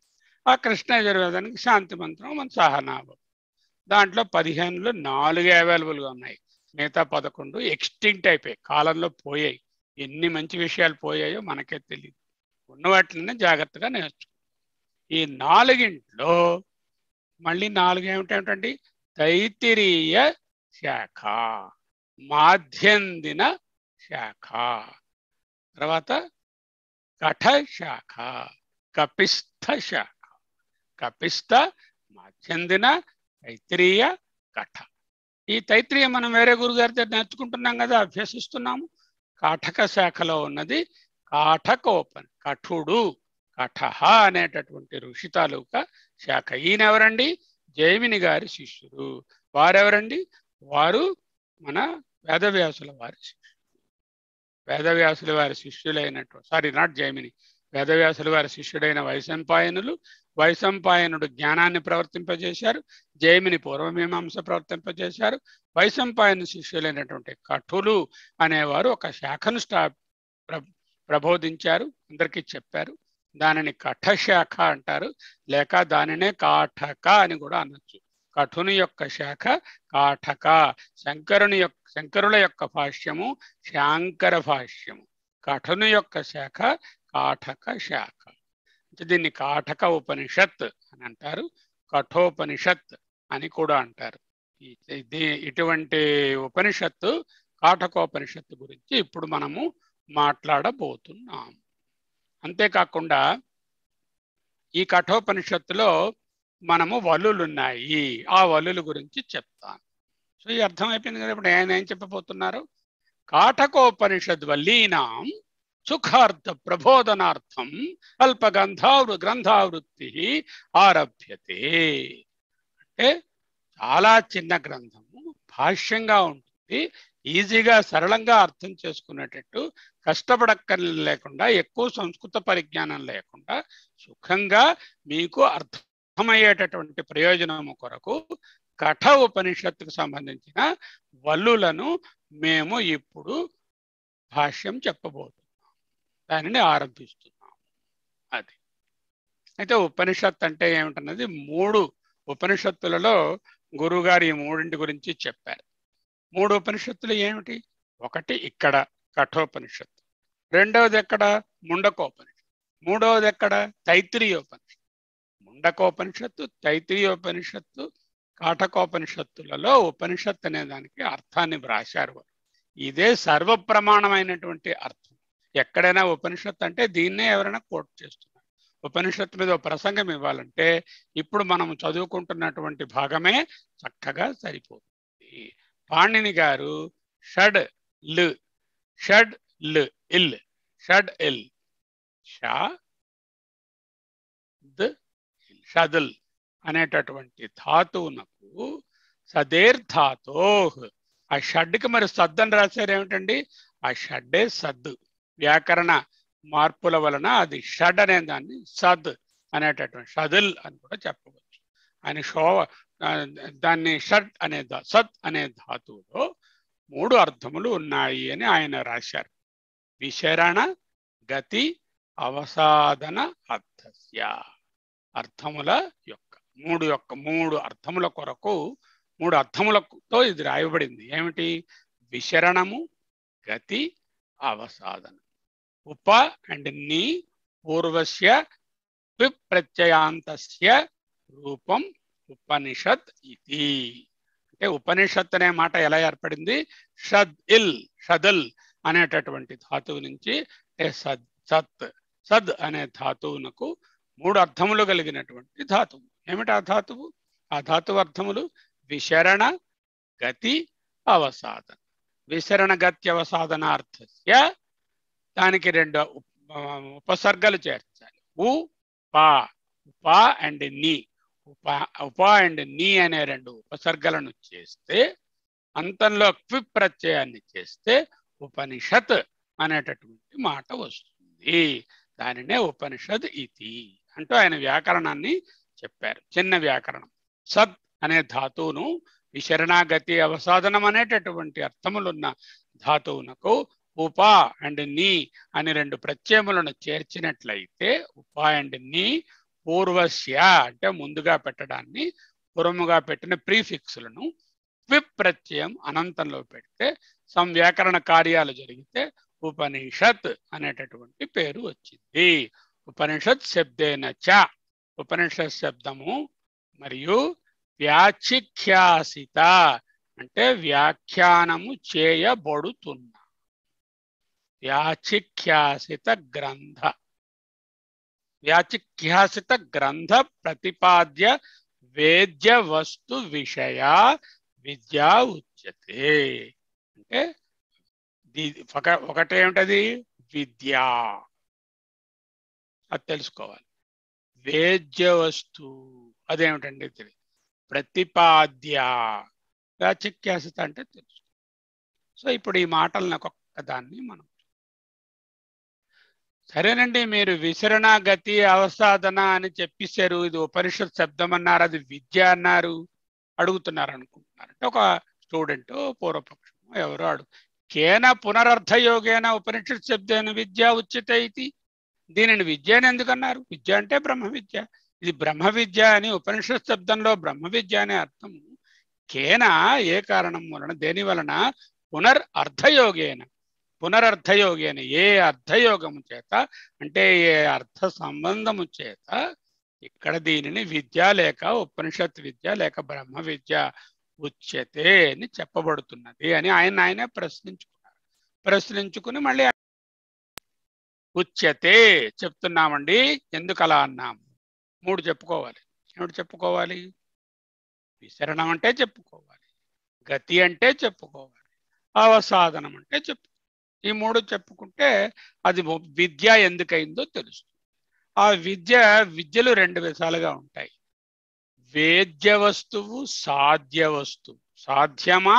ఆ కృష్ణ యజుర్వేదానికి శాంతి మంత్రం మన సహనాభం దాంట్లో పదిహేనులో నాలుగు అవైలబుల్గా ఉన్నాయి మిగతా పదకొండు ఎక్స్టింక్ట్ అయిపోయాయి కాలంలో పోయాయి ఎన్ని మంచి విషయాలు పోయాయో మనకే తెలియదు ఉన్న వాటిని జాగ్రత్తగా నేర్చుకో ఈ నాలుగింట్లో మళ్ళీ నాలుగు ఏమిటేమిటండి తైతిరీయ శాఖ మాధ్యందిన శాఖ తర్వాత కఠ శాఖ కపిస్థ శాఖ కపిస్థ మాధ్యందిన తైత్రీయ కఠ ఈ తైత్రీయ మనం వేరే గురుగారి దగ్గర నేర్చుకుంటున్నాం కదా అభ్యసిస్తున్నాము కాఠక శాఖలో ఉన్నది కాఠకోపన్ కఠుడు కఠహ అనేటటువంటి ఋషి తాలూకా శాఖ ఈయన ఎవరండి జైమిని గారి శిష్యుడు వారెవరండి వారు మన వేదవ్యాసుల వారి వేదవ్యాసుల వారి శిష్యులైనటువంటి సారీ నాట్ జైమిని వేదవ్యాసుల వారి శిష్యుడైన వైశంపాయనులు వైశంపాయనుడు జ్ఞానాన్ని ప్రవర్తింపజేశారు జైమిని పూర్వమీమాంస ప్రవర్తింపజేశారు వైశంపాయన శిష్యులైనటువంటి కఠులు అనేవారు ఒక శాఖను స్టా ప్రబోధించారు అందరికీ చెప్పారు దానిని కఠశాఖ అంటారు లేక దానినే కాఠక అని కూడా అనొచ్చు కఠుని యొక్క శాఖ కాఠక శంకరుని యొక్క శంకరుల యొక్క భాష్యము శాంకర భాష్యము కఠుని యొక్క శాఖ కాఠక శాఖ అంటే దీన్ని కాఠక ఉపనిషత్ అని అంటారు కఠోపనిషత్ అని కూడా అంటారు ఇటువంటి ఉపనిషత్తు కాఠకోపనిషత్తు గురించి ఇప్పుడు మనము మాట్లాడబోతున్నాం అంతేకాకుండా ఈ కఠోపనిషత్తులో మనము వలులున్నాయి ఆ వలుల గురించి చెప్తాను సో ఈ అర్థమైపోయింది కదా ఇప్పుడు ఆయన ఏం చెప్పబోతున్నారు కాటకోపనిషద్ వల్లీనాం సుఖార్థ ప్రబోధనార్థం అల్పగంధావృ గ్రంథావృత్తి ఆరభ్యతే అంటే చాలా చిన్న గ్రంథము భాష్యంగా ఉంటుంది ఈజీగా సరళంగా అర్థం చేసుకునేటట్టు కష్టపడక్క లేకుండా ఎక్కువ సంస్కృత పరిజ్ఞానం లేకుండా సుఖంగా మీకు అర్థం అర్థమయ్యేటటువంటి ప్రయోజనము కొరకు కఠ ఉపనిషత్తుకు సంబంధించిన వల్లులను మేము ఇప్పుడు భాష్యం చెప్పబోతున్నాం దానిని ఆరంభిస్తున్నాం అది అయితే ఉపనిషత్ అంటే ఏమిటన్నది మూడు ఉపనిషత్తులలో గురువుగారు ఈ మూడింటి గురించి చెప్పారు మూడు ఉపనిషత్తులు ఏమిటి ఒకటి ఇక్కడ కఠోపనిషత్తు రెండవది ఎక్కడ ముండకోపనిషత్తు మూడవది ఎక్కడ తైత్రీయోపనిషత్తు ముండకోపనిషత్తు తైత్రీయోపనిషత్తు కాఠకోపనిషత్తులలో ఉపనిషత్తు అనే దానికి అర్థాన్ని వ్రాశారు ఇదే సర్వప్రమాణమైనటువంటి అర్థం ఎక్కడైనా ఉపనిషత్తు అంటే దీన్నే ఎవరైనా కోట్ చేస్తున్నారు ఉపనిషత్తు మీద ప్రసంగం ఇవ్వాలంటే ఇప్పుడు మనం చదువుకుంటున్నటువంటి భాగమే చక్కగా సరిపోతుంది పాణిని గారు షడ్ ల్ షడ్ ల్ ఇల్ షడ్ ఇల్ షా షదుల్ అనేటటువంటి ధాతువునకు సదేర్ ధాతో ఆ షడ్కి మరి సద్దు అని రాశారు ఏమిటండి ఆ షడ్డే సద్దు వ్యాకరణ మార్పుల వలన అది షడ్ అనే దాన్ని సద్ అనేటటువంటి షదుల్ అని కూడా చెప్పవచ్చు ఆయన షో దాన్ని షడ్ అనే సత్ అనే ధాతువులో మూడు అర్థములు ఉన్నాయి అని ఆయన రాశారు విశరణ గతి అవసాదన అర్థస్య అర్థముల యొక్క మూడు యొక్క మూడు అర్థముల కొరకు మూడు అర్థములతో ఇది రాయబడింది ఏమిటి విశరణము గతి అవసాధన ఉప అండ్ నీ పూర్వస్య ప్రత్యయాంతస్య రూపం ఉపనిషత్ ఇది అంటే ఉపనిషత్ అనే మాట ఎలా ఏర్పడింది షద్ ఇల్ షదల్ అనేటటువంటి ధాతువు నుంచి సద్ సత్ సద్ అనే ధాతువునకు మూడు అర్థములు కలిగినటువంటి ధాతువు ఏమిటి ఆ ధాతువు ఆ ధాతువు అర్థములు విశరణ గతి అవసాధన విశరణ గతి అవసాధనార్థస్య దానికి రెండు ఉపసర్గలు చేర్చాలి ఉ పా ఉపా అండ్ నీ ఉపా ఉపా అండ్ నీ అనే రెండు ఉపసర్గలను చేస్తే అంతంలో క్వి ప్రత్యయాన్ని చేస్తే ఉపనిషత్ అనేటటువంటి మాట వస్తుంది దానినే ఉపనిషద్ ఇది అంటూ ఆయన వ్యాకరణాన్ని చెప్పారు చిన్న వ్యాకరణం సత్ అనే ధాతువును విశరణాగతి అవసాధనం అనేటటువంటి అర్థములున్న ధాతువునకు ఉప అండ్ నీ అని రెండు ప్రత్యయములను చేర్చినట్లయితే ఉప అండ్ నీ పూర్వశ్య అంటే ముందుగా పెట్టడాన్ని పూర్వముగా పెట్టిన ప్రీఫిక్స్లను క్విప్ ప్రత్యయం అనంతంలో పెడితే సంవ్యాకరణ కార్యాలు జరిగితే ఉపనిషత్ అనేటటువంటి పేరు వచ్చింది ఉపనిషత్ శబ్దేన చ ఉపనిషత్ శబ్దము మరియు వ్యాచిఖ్యాసిత అంటే వ్యాఖ్యానము చేయబడుతున్న వ్యాచిఖ్యాసిత గ్రంథ వ్యాచిఖ్యాసిత గ్రంథ ప్రతిపాద్య వేద్య వస్తు విషయ విద్య ఉచ్యతే అంటే ఒకటేమిటది విద్య అది తెలుసుకోవాలి వేద్య వస్తువు అదేమిటండి తెలియదు ప్రతిపాద్య చిక్యాసత అంటే తెలుసు సో ఇప్పుడు ఈ మాటలను ఒక్కొక్క దాన్ని మనం సరేనండి మీరు విసరణ గతి అవసాధన అని చెప్పేశారు ఇది ఉపనిషత్ శబ్దం అన్నారు అది విద్య అన్నారు అడుగుతున్నారు అనుకుంటున్నారు ఒక స్టూడెంట్ పూర్వపక్షం ఎవరో అడుగు కేన పునరర్థయోగేన ఉపనిషత్ శబ్దేన విద్య ఉచిత ఇది దీనిని విద్య అని ఎందుకన్నారు విద్య అంటే బ్రహ్మ విద్య ఇది బ్రహ్మ విద్య అని ఉపనిషత్ శబ్దంలో బ్రహ్మ విద్య అనే అర్థం కేన ఏ కారణం వలన దేని వలన పునర్ అర్థయోగేన పునరర్థయోగేన ఏ అర్థయోగము చేత అంటే ఏ అర్థ సంబంధము చేత ఇక్కడ దీనిని విద్య లేక ఉపనిషత్ విద్య లేక బ్రహ్మ విద్య ఉచ్యతే అని చెప్పబడుతున్నది అని ఆయన ఆయనే ప్రశ్నించుకున్నారు ప్రశ్నించుకుని మళ్ళీ ఉచ్యతే చెప్తున్నామండి ఎందుకు అలా అన్నాం మూడు చెప్పుకోవాలి ఏమిటి చెప్పుకోవాలి విసరణం అంటే చెప్పుకోవాలి గతి అంటే చెప్పుకోవాలి అవసాధనం అంటే చెప్పు ఈ మూడు చెప్పుకుంటే అది విద్య ఎందుకైందో తెలుస్తుంది ఆ విద్య విద్యలు రెండు విధాలుగా ఉంటాయి వేద్య వస్తువు సాధ్య వస్తువు సాధ్యమా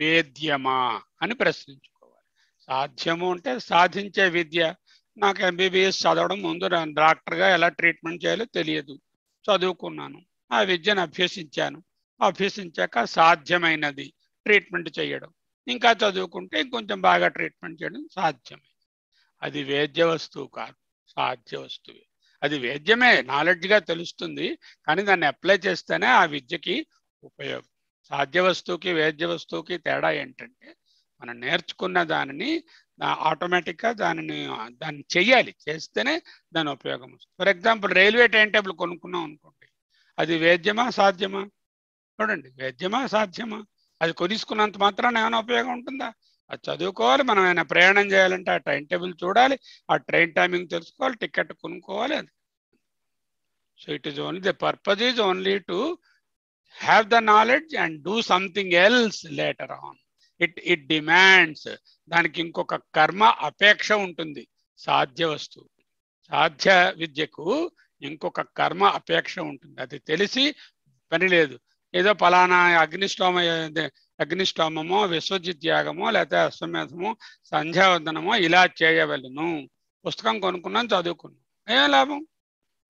వేద్యమా అని ప్రశ్నించుకోవాలి సాధ్యము అంటే సాధించే విద్య నాకు ఎంబీబీఎస్ చదవడం ముందు డాక్టర్గా ఎలా ట్రీట్మెంట్ చేయాలో తెలియదు చదువుకున్నాను ఆ విద్యను అభ్యసించాను అభ్యసించాక సాధ్యమైనది ట్రీట్మెంట్ చేయడం ఇంకా చదువుకుంటే ఇంకొంచెం బాగా ట్రీట్మెంట్ చేయడం సాధ్యమైంది అది వేద్య వస్తువు కాదు సాధ్య వస్తువే అది వేద్యమే నాలెడ్జ్గా తెలుస్తుంది కానీ దాన్ని అప్లై చేస్తేనే ఆ విద్యకి ఉపయోగం సాధ్య వస్తువుకి వేద్య వస్తువుకి తేడా ఏంటంటే మనం నేర్చుకున్న దానిని ఆటోమేటిక్గా దానిని దాన్ని చెయ్యాలి చేస్తేనే దాని ఉపయోగం వస్తుంది for example railway time table కొనుక్కున్నాం అనుకోండి అది వేద్యమా సాధ్యమా చూడండి వేద్యమా సాధ్యమా అది కొనిసుకున్నంత మాత్రాన ఏమైనా ఉపయోగం ఉంటుందా అది చదువుకోవాలి మనం ఏమైనా ప్రయాణం చేయాలంటే ఆ టైం టేబుల్ చూడాలి ఆ ట్రైన్ టైమింగ్ తెలుసుకోవాలి టికెట్ కొనుక్కోవాలి అది so it is only the purpose is only to have the knowledge and do something else later on it it demands దానికి ఇంకొక కర్మ అపేక్ష ఉంటుంది సాధ్య వస్తువు సాధ్య విద్యకు ఇంకొక కర్మ అపేక్ష ఉంటుంది అది తెలిసి పని లేదు ఏదో పలానా అగ్నిష్టోమ అగ్నిష్టోమమో విశ్వజిత్ లేకపోతే అశ్వమేధమో సంధ్యావందనమో ఇలా చేయవలను పుస్తకం కొనుక్కున్నాను చదువుకున్నాం ఏం లాభం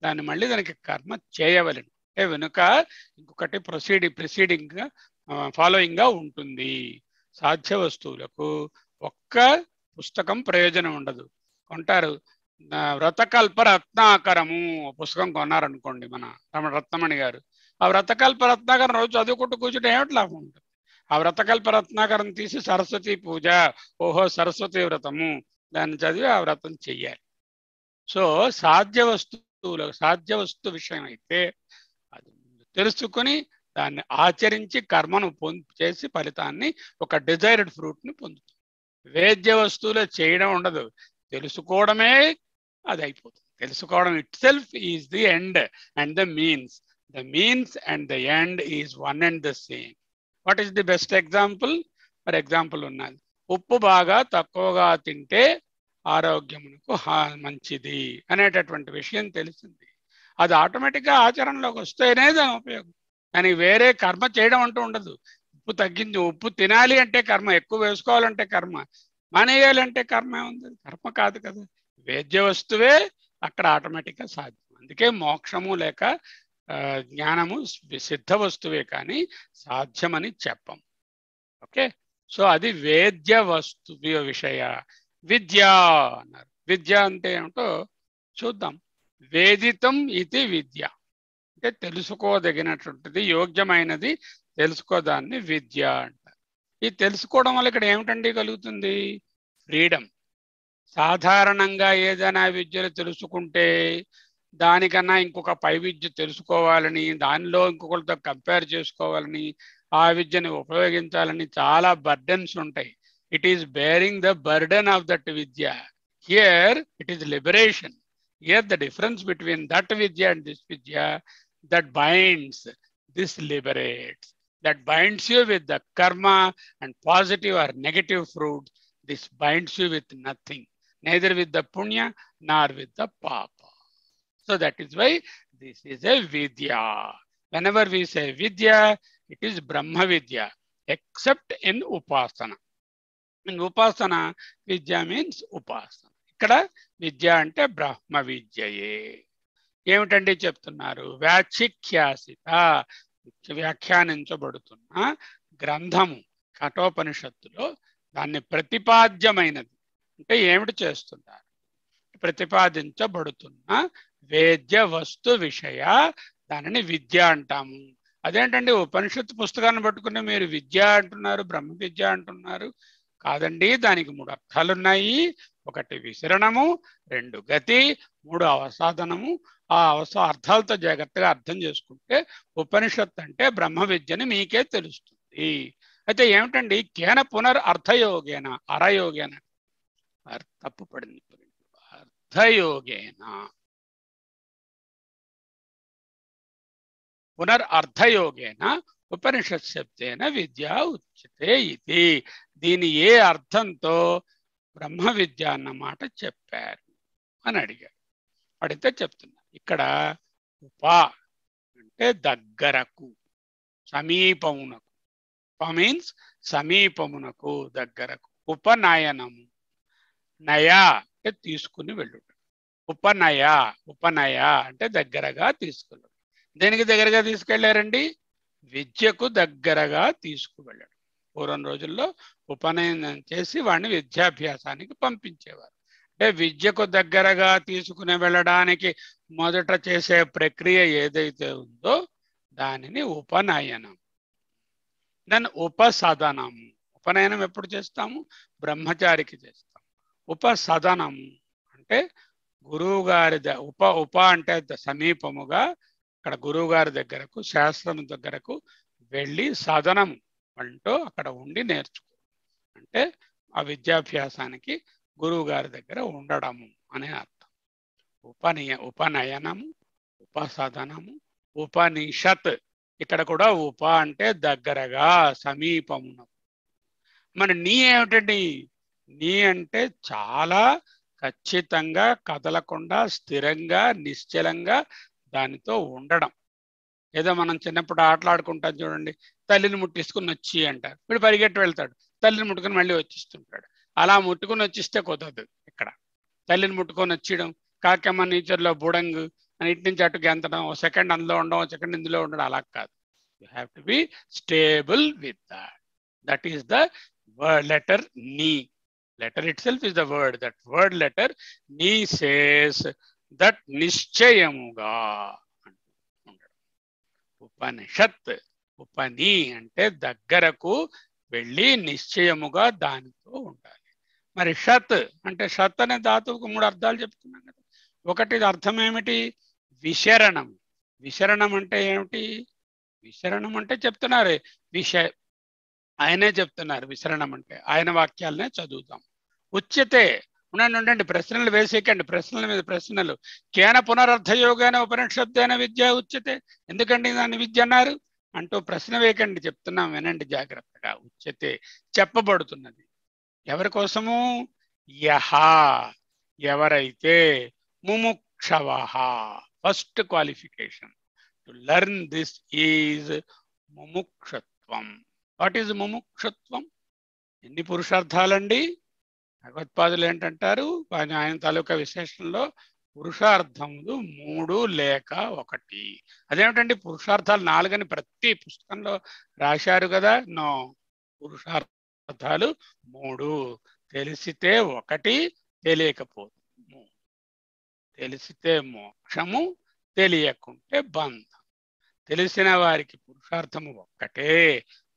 దాన్ని మళ్ళీ దానికి కర్మ చేయవలను ఏ వెనుక ఇంకొకటి ప్రొసీడింగ్ ప్రొసీడింగ్ ఫాలోయింగ్గా ఉంటుంది సాధ్య వస్తువులకు ఒక్క పుస్తకం ప్రయోజనం ఉండదు కొంటారు వ్రతకల్ప రత్నాకరము పుస్తకం కొన్నారనుకోండి మన రమణ రత్నమణి గారు ఆ వ్రతకల్ప రత్నాకరం రోజు చదువుకుంటూ కూర్చుంటే ఏమిటి లాభం ఉంటుంది ఆ వ్రతకల్ప రత్నాకరం తీసి సరస్వతి పూజ ఓహో సరస్వతి వ్రతము దాన్ని చదివి ఆ వ్రతం చెయ్యాలి సో సాధ్య వస్తువులకు సాధ్య వస్తు విషయం అయితే అది తెలుసుకొని దాన్ని ఆచరించి కర్మను చేసి ఫలితాన్ని ఒక డిజైర్డ్ ఫ్రూట్ని పొందుతుంది వేద్య వస్తువులు చేయడం ఉండదు తెలుసుకోవడమే అది అయిపోతుంది తెలుసుకోవడం itself is the end and the means the means and the end is one and the same what is the best example for example ఉన్నది ఉప్పు బాగా తక్కువగా తింటే ఆరోగ్యమునకు మంచిది అనేటటువంటి విషయం తెలిసింది అది ఆటోమేటిక్గా ఆచరణలోకి వస్తేనే దాని ఉపయోగం కానీ వేరే కర్మ చేయడం అంటూ ఉండదు ఉప్పు తగ్గింది ఉప్పు తినాలి అంటే కర్మ ఎక్కువ వేసుకోవాలంటే కర్మ మానేయాలంటే కర్మ ఏముంది కర్మ కాదు కదా వేద్య వస్తువే అక్కడ ఆటోమేటిక్గా సాధ్యం అందుకే మోక్షము లేక జ్ఞానము సిద్ధ వస్తువే కానీ సాధ్యమని చెప్పం ఓకే సో అది వేద్య వస్తు విషయ విద్య అన్నారు విద్య అంటే ఏమిటో చూద్దాం వేదితం ఇది విద్య తెలుసుకోదగినటువంటిది యోగ్యమైనది తెలుసుకోదాన్ని విద్య అంటారు ఈ తెలుసుకోవడం వల్ల ఇక్కడ ఏమిటండి కలుగుతుంది ఫ్రీడమ్ సాధారణంగా ఏదైనా విద్యలు తెలుసుకుంటే దానికన్నా ఇంకొక పై విద్య తెలుసుకోవాలని దానిలో ఇంకొకరితో కంపేర్ చేసుకోవాలని ఆ విద్యని ఉపయోగించాలని చాలా బర్డెన్స్ ఉంటాయి it is bearing the burden of that vidya here it is liberation here the difference between that vidya and this vidya that binds, this liberates, that binds you with the karma and positive or negative fruit. This binds you with nothing, neither with the punya nor with the papa. So that is why this is a vidya. Whenever we say vidya, it is Brahma vidya, except in upasana. In upasana, vidya means upasana. ఇక్కడ విద్య అంటే బ్రహ్మ విద్యయే ఏమిటండి చెప్తున్నారు వ్యాచిఖ్యాసిత వ్యాఖ్యానించబడుతున్న గ్రంథము కఠోపనిషత్తులో దాన్ని ప్రతిపాద్యమైనది అంటే ఏమిటి చేస్తున్నారు ప్రతిపాదించబడుతున్న వేద్య వస్తు విషయ దానిని విద్య అంటాము అదేంటండి ఉపనిషత్తు పుస్తకాన్ని పట్టుకుని మీరు విద్య అంటున్నారు బ్రహ్మ విద్య అంటున్నారు కాదండి దానికి మూడు అర్థాలున్నాయి ఒకటి విశరణము రెండు గతి మూడు అవసాధనము ఆ అవస అర్థాలతో జాగ్రత్తగా అర్థం చేసుకుంటే ఉపనిషత్ అంటే బ్రహ్మ విద్యని మీకే తెలుస్తుంది అయితే ఏమిటండి కేన పునర్ అర్థయోగేన అరయోగేన తప్పు పడింది అర్థయోగేన పునర్ అర్థయోగేన ఉపనిషత్ శబ్దేన విద్య ఉచ్యతే ఇది దీని ఏ అర్థంతో బ్రహ్మ విద్య అన్నమాట చెప్పారు అని అడిగారు అడిగితే చెప్తున్నా ఇక్కడ ఉప అంటే దగ్గరకు సమీపమునకు ఉప మీన్స్ సమీపమునకు దగ్గరకు ఉపనయనము నయ అంటే తీసుకుని వెళ్ళుట ఉపనయ ఉపనయ అంటే దగ్గరగా తీసుకెళ్ళు దేనికి దగ్గరగా తీసుకెళ్లారండి విద్యకు దగ్గరగా తీసుకువెళ్ళడం పూర్వం రోజుల్లో ఉపనయనం చేసి వాడిని విద్యాభ్యాసానికి పంపించేవారు అంటే విద్యకు దగ్గరగా తీసుకుని వెళ్ళడానికి మొదట చేసే ప్రక్రియ ఏదైతే ఉందో దానిని ఉపనయనం దాని ఉపసదనం ఉపనయనం ఎప్పుడు చేస్తాము బ్రహ్మచారికి చేస్తాం ఉపసదనం అంటే గురువు గారి ఉప ఉప అంటే సమీపముగా అక్కడ గురువు గారి దగ్గరకు శాస్త్రం దగ్గరకు వెళ్ళి సదనము అంటూ అక్కడ ఉండి నేర్చుకో అంటే ఆ విద్యాభ్యాసానికి గురువు గారి దగ్గర ఉండడము అనే అర్థం ఉపనయ ఉపనయనము ఉపసాధనము ఉపనిషత్ ఇక్కడ కూడా ఉప అంటే దగ్గరగా సమీపమున మరి నీ ఏమిటండి నీ అంటే చాలా ఖచ్చితంగా కదలకుండా స్థిరంగా నిశ్చలంగా దానితో ఉండడం ఏదో మనం చిన్నప్పుడు ఆటలాడుకుంటాం చూడండి తల్లిని ముట్టిసుకుని వచ్చి అంటారు వీడు పరిగెట్టి వెళ్తాడు తల్లిని ముట్టుకుని మళ్ళీ వచ్చిస్తుంటాడు అలా ముట్టుకుని వచ్చిస్తే కుదరదు ఇక్కడ తల్లిని ముట్టుకొని వచ్చేయడం కాకమ్మ నేచర్లో బుడంగు ఇటు నుంచి అటు గెంతడం ఓ సెకండ్ అందులో ఉండడం సెకండ్ ఇందులో ఉండడం అలా కాదు you have to be stable with that that is the word letter నీ letter itself is the word that word letter నీ సేస్ దట్ నిశ్చయముగా ఉపనిషత్ ఉపని అంటే దగ్గరకు వెళ్ళి నిశ్చయముగా దానితో ఉండాలి మరి షత్ అంటే షత్ అనే ధాతువుకు మూడు అర్థాలు చెప్తున్నాం కదా ఒకటి అర్థం ఏమిటి విశరణం విశరణం అంటే ఏమిటి విశరణం అంటే చెప్తున్నారు విష ఆయనే చెప్తున్నారు విశరణం అంటే ఆయన వాక్యాలనే చదువుతాం ఉచ్యతే ఉండండి ఉండండి ప్రశ్నలు వేసేకండి ప్రశ్నల మీద ప్రశ్నలు కేన పునరర్థయోగాన ఉపనిషబ్దైన విద్య ఉచ్యతే ఎందుకండి దాన్ని విద్య అన్నారు అంటూ ప్రశ్న వేయకండి చెప్తున్నాం వినండి జాగ్రత్తగా ఉచ్యతే చెప్పబడుతున్నది ఎవరి కోసము యహ ఎవరైతే ముముక్షవహ first qualification to learn this is mumukshatvam what is mumukshatvam ఎన్ని పురుషార్థాలండి భగవత్పాదులు ఏంటంటారు ఆయన తాలూకా విశేషంలో పురుషార్థములు మూడు లేక ఒకటి అదేమిటండి పురుషార్థాలు నాలుగని ప్రతి పుస్తకంలో రాశారు కదా నో పురుషార్థాలు మూడు తెలిసితే ఒకటి తెలియకపోతే తెలిసితే మోక్షము తెలియకుంటే బంధం తెలిసిన వారికి పురుషార్థము ఒక్కటే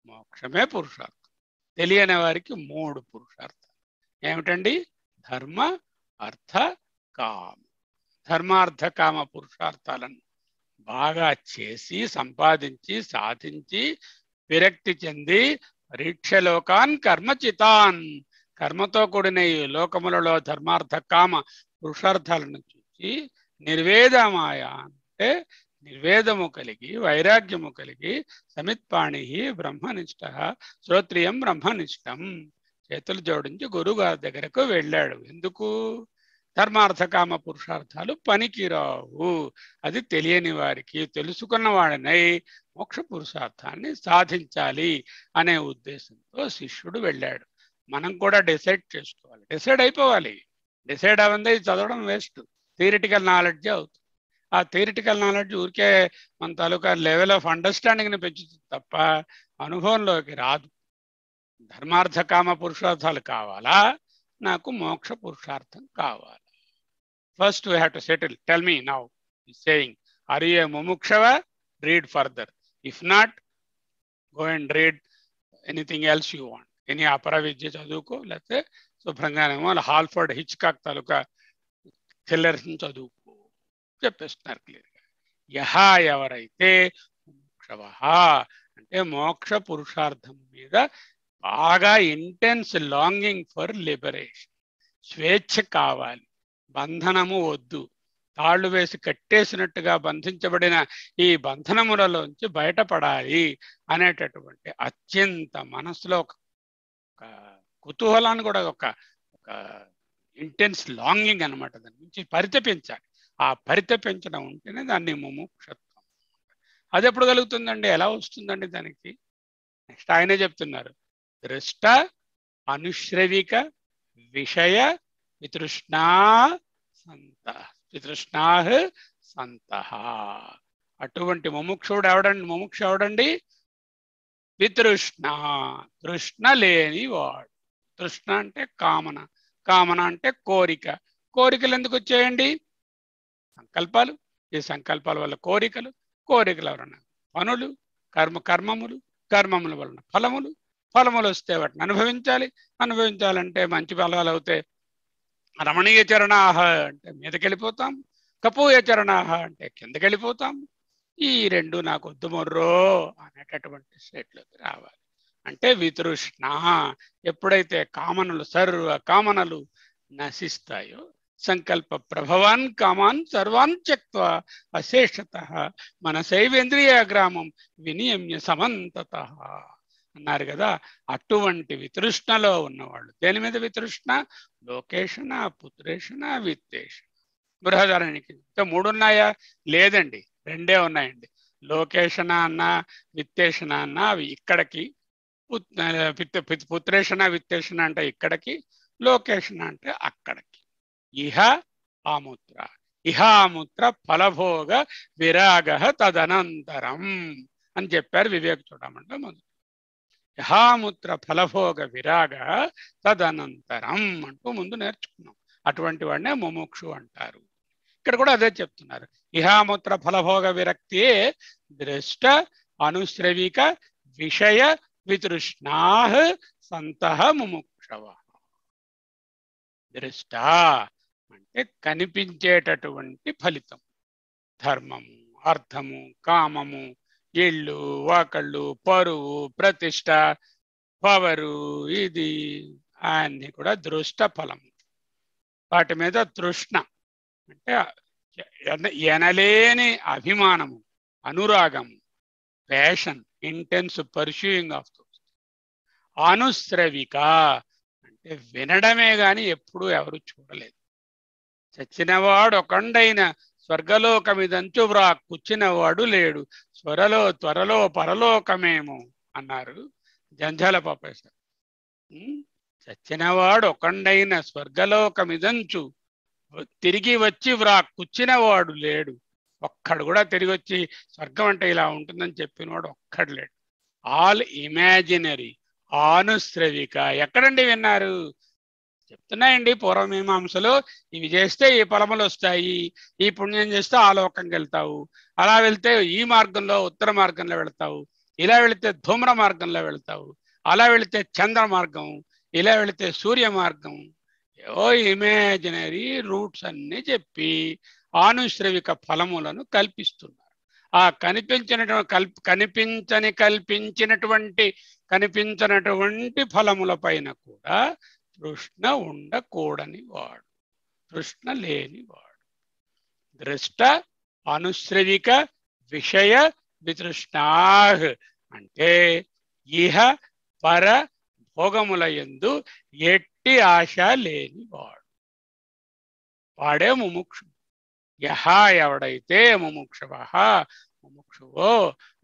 మోక్షమే పురుషార్థం తెలియని వారికి మూడు పురుషార్థం ఏమిటండి ధర్మ అర్థ కామ ధర్మార్థ కామ పురుషార్థాలను బాగా చేసి సంపాదించి సాధించి విరక్తి చెంది పరీక్షలోకాన్ కర్మచితాన్ కర్మతో కూడిన ఈ లోకములలో ధర్మార్థ కామ పురుషార్థాలను చూసి నిర్వేదమాయ అంటే నిర్వేదము కలిగి వైరాగ్యము కలిగి సమిత్పాణి బ్రహ్మనిష్ట శ్రోత్రియం బ్రహ్మనిష్టం చేతులు జోడించి గురువుగారి దగ్గరకు వెళ్ళాడు ఎందుకు ధర్మార్థకామ పురుషార్థాలు పనికిరావు అది తెలియని వారికి తెలుసుకున్న వాడినై మోక్ష పురుషార్థాన్ని సాధించాలి అనే ఉద్దేశంతో శిష్యుడు వెళ్ళాడు మనం కూడా డిసైడ్ చేసుకోవాలి డిసైడ్ అయిపోవాలి డిసైడ్ అవ్వందే చదవడం వేస్ట్ థియరిటికల్ నాలెడ్జే అవుతుంది ఆ థియరిటికల్ నాలెడ్జ్ ఊరికే మన తాలూకా లెవెల్ ఆఫ్ అండర్స్టాండింగ్ని పెంచుతుంది తప్ప అనుభవంలోకి రాదు ధర్మార్థ కామ పురుషార్థాలు కావాలా నాకు మోక్ష పురుషార్థం కావాలి first we have to settle tell me now saying are you a mumukshava read further if not go and read anything else you want any apara vidya చదువుకో లేకపోతే శుభ్రంగానేమో హాల్ఫర్డ్ హిచ్కాక్ తాలూకా థ్రిల్లర్స్ చదువుకో చెప్పేస్తున్నారు క్లియర్గా యహ ఎవరైతే మోక్షవ అంటే మోక్ష పురుషార్థం మీద బాగా ఇంటెన్స్ లాంగింగ్ ఫర్ లిబరేషన్ స్వేచ్ఛ కావాలి బంధనము వద్దు తాళ్ళు వేసి కట్టేసినట్టుగా బంధించబడిన ఈ బంధనములలోంచి బయటపడాలి అనేటటువంటి అత్యంత మనసులో ఒక కుతూహలాన్ని కూడా ఒక ఒక ఇంటెన్స్ లాంగింగ్ అనమాట దాని నుంచి పరితపించాలి ఆ పరితపించడం ఉంటేనే దాన్ని ముముక్షత్వం అది ఎప్పుడు కలుగుతుందండి ఎలా వస్తుందండి దానికి నెక్స్ట్ ఆయనే చెప్తున్నారు దృష్ట అనుశ్రవిక విషయ వితృష్ణా సంత వితృష్ణా సంత అటువంటి ముముక్షుడు ఎవడండి ముముక్ష ఎవడండి వితృష్ణ తృష్ణ లేనివాడు తృష్ణ అంటే కామన కామన అంటే కోరిక కోరికలు ఎందుకు వచ్చాయండి సంకల్పాలు ఈ సంకల్పాల వల్ల కోరికలు కోరికల వలన పనులు కర్మ కర్మములు కర్మముల వలన ఫలములు ఫలములు వస్తే వాటిని అనుభవించాలి అనుభవించాలంటే మంచి ఫలాలు అవుతే రమణీయ చరణాహ అంటే మీదకెళ్ళిపోతాం కపూయ చరణాహ అంటే కిందకెళ్ళిపోతాం ఈ రెండు నాకు వద్దు మొర్రో అనేటటువంటి స్టేట్లోకి రావాలి అంటే వితృష్ణ ఎప్పుడైతే కామనలు సర్వ కామనలు నశిస్తాయో సంకల్ప ప్రభవాన్ కామాన్ సర్వాన్ చెక్త అశేషత గ్రామం వినియమ్య సమంతత అన్నారు కదా అటువంటి వితృష్ణలో ఉన్నవాళ్ళు దేని మీద వితృష్ణ లోకేషణ పుత్రేషణ విత్తేషణ బృహదారానికి మూడు ఉన్నాయా లేదండి రెండే ఉన్నాయండి లోకేషణ అన్న విత్తేషణ అన్న అవి ఇక్కడికి పుత్రేషణ విత్తేషణ అంటే ఇక్కడికి లోకేషణ అంటే అక్కడికి ఇహ ఆముత్ర ఇహ ఆముత్ర ఫలభోగ విరాగ తదనంతరం అని చెప్పారు వివేక చూడమంటే ముందు యహామూత్ర ఫలభోగ విరాగ తదనంతరం అంటూ ముందు నేర్చుకున్నాం అటువంటి వాడినే ముముక్షు అంటారు ఇక్కడ కూడా అదే చెప్తున్నారు ఇహాముత్ర ఫలభోగ విరక్తి దృష్ట అనుశ్రవిక విషయ వితృష్ణా సంత ముముక్షవ దృష్ట అంటే కనిపించేటటువంటి ఫలితం ధర్మము అర్థము కామము ఇళ్ళు వాకళ్ళు పరువు ప్రతిష్ట పవరు ఇది అన్ని కూడా దృష్ట ఫలం వాటి మీద తృష్ణ అంటే ఎనలేని అభిమానము అనురాగము passion intense pursuing of those anushravika అంటే వినడమే గాని ఎప్పుడూ ఎవరు చూడలేదు చచ్చినవాడు ఒకండైన స్వర్గలోకమిదంచు వ్రా కూర్చినవాడు లేడు త్వరలో త్వరలో పరలోకమేము అన్నారు జంజాల ప్రొఫెసర్ చచ్చినవాడు ఒకండైన స్వర్గలోకమిదంచు తిరిగి వచ్చి వ్రా కూర్చినవాడు లేడు ఒక్కడు కూడా తిరిగి వచ్చి స్వర్గం అంటే ఇలా ఉంటుందని చెప్పినవాడు ఒక్కడు లేడు ఆల్ ఇమాజినరీ ఆనుశ్రవిక ఎక్కడండి విన్నారు చెప్తున్నాయండి పూర్వమీమాంసలు ఇవి చేస్తే ఈ ఫలములు వస్తాయి ఈ పుణ్యం చేస్తే ఆ లోకంకి వెళ్తావు అలా వెళ్తే ఈ మార్గంలో ఉత్తర మార్గంలో వెళ్తావు ఇలా వెళితే ధూమ్ర మార్గంలో వెళ్తావు అలా వెళితే చంద్ర మార్గం ఇలా వెళితే సూర్య మార్గం ఏవో ఇమాజినరీ రూట్స్ అన్ని చెప్పి ఆనుశ్రవిక ఫలములను కల్పిస్తున్నారు ఆ కనిపించినటువంటి కల్ కనిపించని కల్పించినటువంటి కనిపించినటువంటి ఫలముల పైన కూడా కృష్ణ ఉండకూడని వాడు లేని లేనివాడు దృష్ట అనుశ్రవిక విషయ వితృష్ణా అంటే ఇహ పర భోగముల ఎందు ఎట్టి ఆశ లేనివాడు వాడే ముముక్షు యహ ఎవడైతే ముముక్షవ ముముక్షువో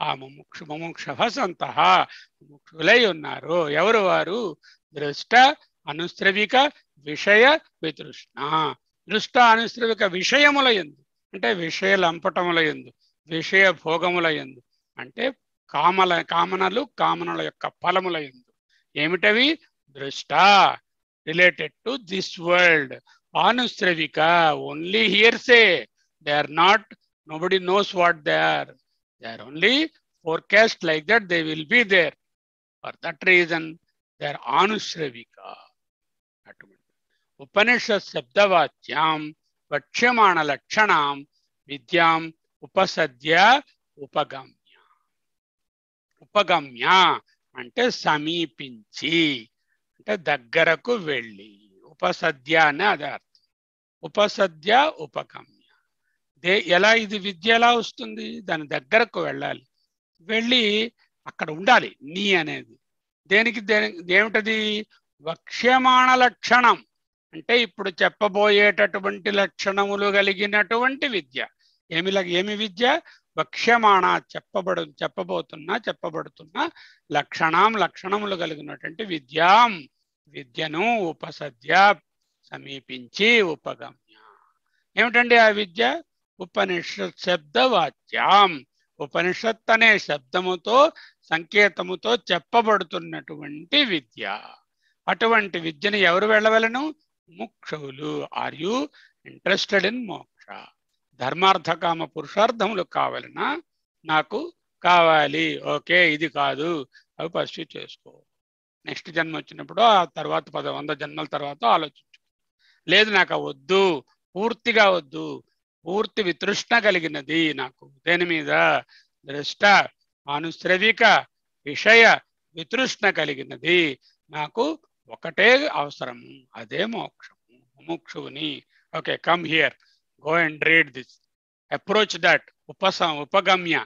ఆ ముముక్షు ముముక్షవ సంత ముముక్షులై ఉన్నారు ఎవరు వారు ద్రష్ట అనుశ్రవిక విషయ వితృష్ణ దృష్ట అనుశ్రవిక విషయముల ఎందు అంటే విషయ లంపటముల ఎందు విషయ భోగముల ఎందు అంటే కామల కామనలు కామనల యొక్క ఫలముల ఎందు ఏమిటవి drishta related to this world anushravika only hearsay they are not nobody knows what they are they are only forecast like that they will be there for that reason they are anushravika ఉపనిషత్ వక్ష్యమాణ లక్షణం విద్యాం ఉపసద్య ఉపగమ్య ఉపగమ్య అంటే సమీపించి అంటే దగ్గరకు వెళ్ళి ఉపసద్య అనే అది అర్థం ఉపసద్య ఉపగమ్య దే ఎలా ఇది విద్య ఎలా వస్తుంది దాని దగ్గరకు వెళ్ళాలి వెళ్ళి అక్కడ ఉండాలి నీ అనేది దేనికి దేని ఏమిటది వక్ష్యమాణ లక్షణం అంటే ఇప్పుడు చెప్పబోయేటటువంటి లక్షణములు కలిగినటువంటి విద్య ఏమి ఏమి విద్య భక్ష్యమాణ చెప్పబడు చెప్పబోతున్నా చెప్పబడుతున్న లక్షణం లక్షణములు కలిగినటువంటి విద్యాం విద్యను ఉపసద్య సమీపించి ఉపగమ్య ఏమిటండి ఆ విద్య ఉపనిషత్ శబ్దవాచ్యాం ఉపనిషత్ అనే శబ్దముతో సంకేతముతో చెప్పబడుతున్నటువంటి విద్య అటువంటి విద్యను ఎవరు వెళ్ళవలను ముక్షులు are you interested in moksha ధర్మార్థకామ పురుషార్థములు కావాలన్నా నాకు కావాలి ఓకే ఇది కాదు అవి పరిస్థితి చేసుకో నెక్స్ట్ జన్మ వచ్చినప్పుడు ఆ తర్వాత పద వంద జన్మల తర్వాత ఆలోచించు లేదు నాకు వద్దు పూర్తిగా వద్దు పూర్తి వితృష్ణ కలిగినది నాకు దేని మీద దృష్ట అనుశ్రవిక విషయ వితృష్ణ కలిగినది నాకు ఒకటే అవసరం అదే మోక్షము ముముక్షువుని okay come here go and read this approach that ఉపస ఉపగమ్య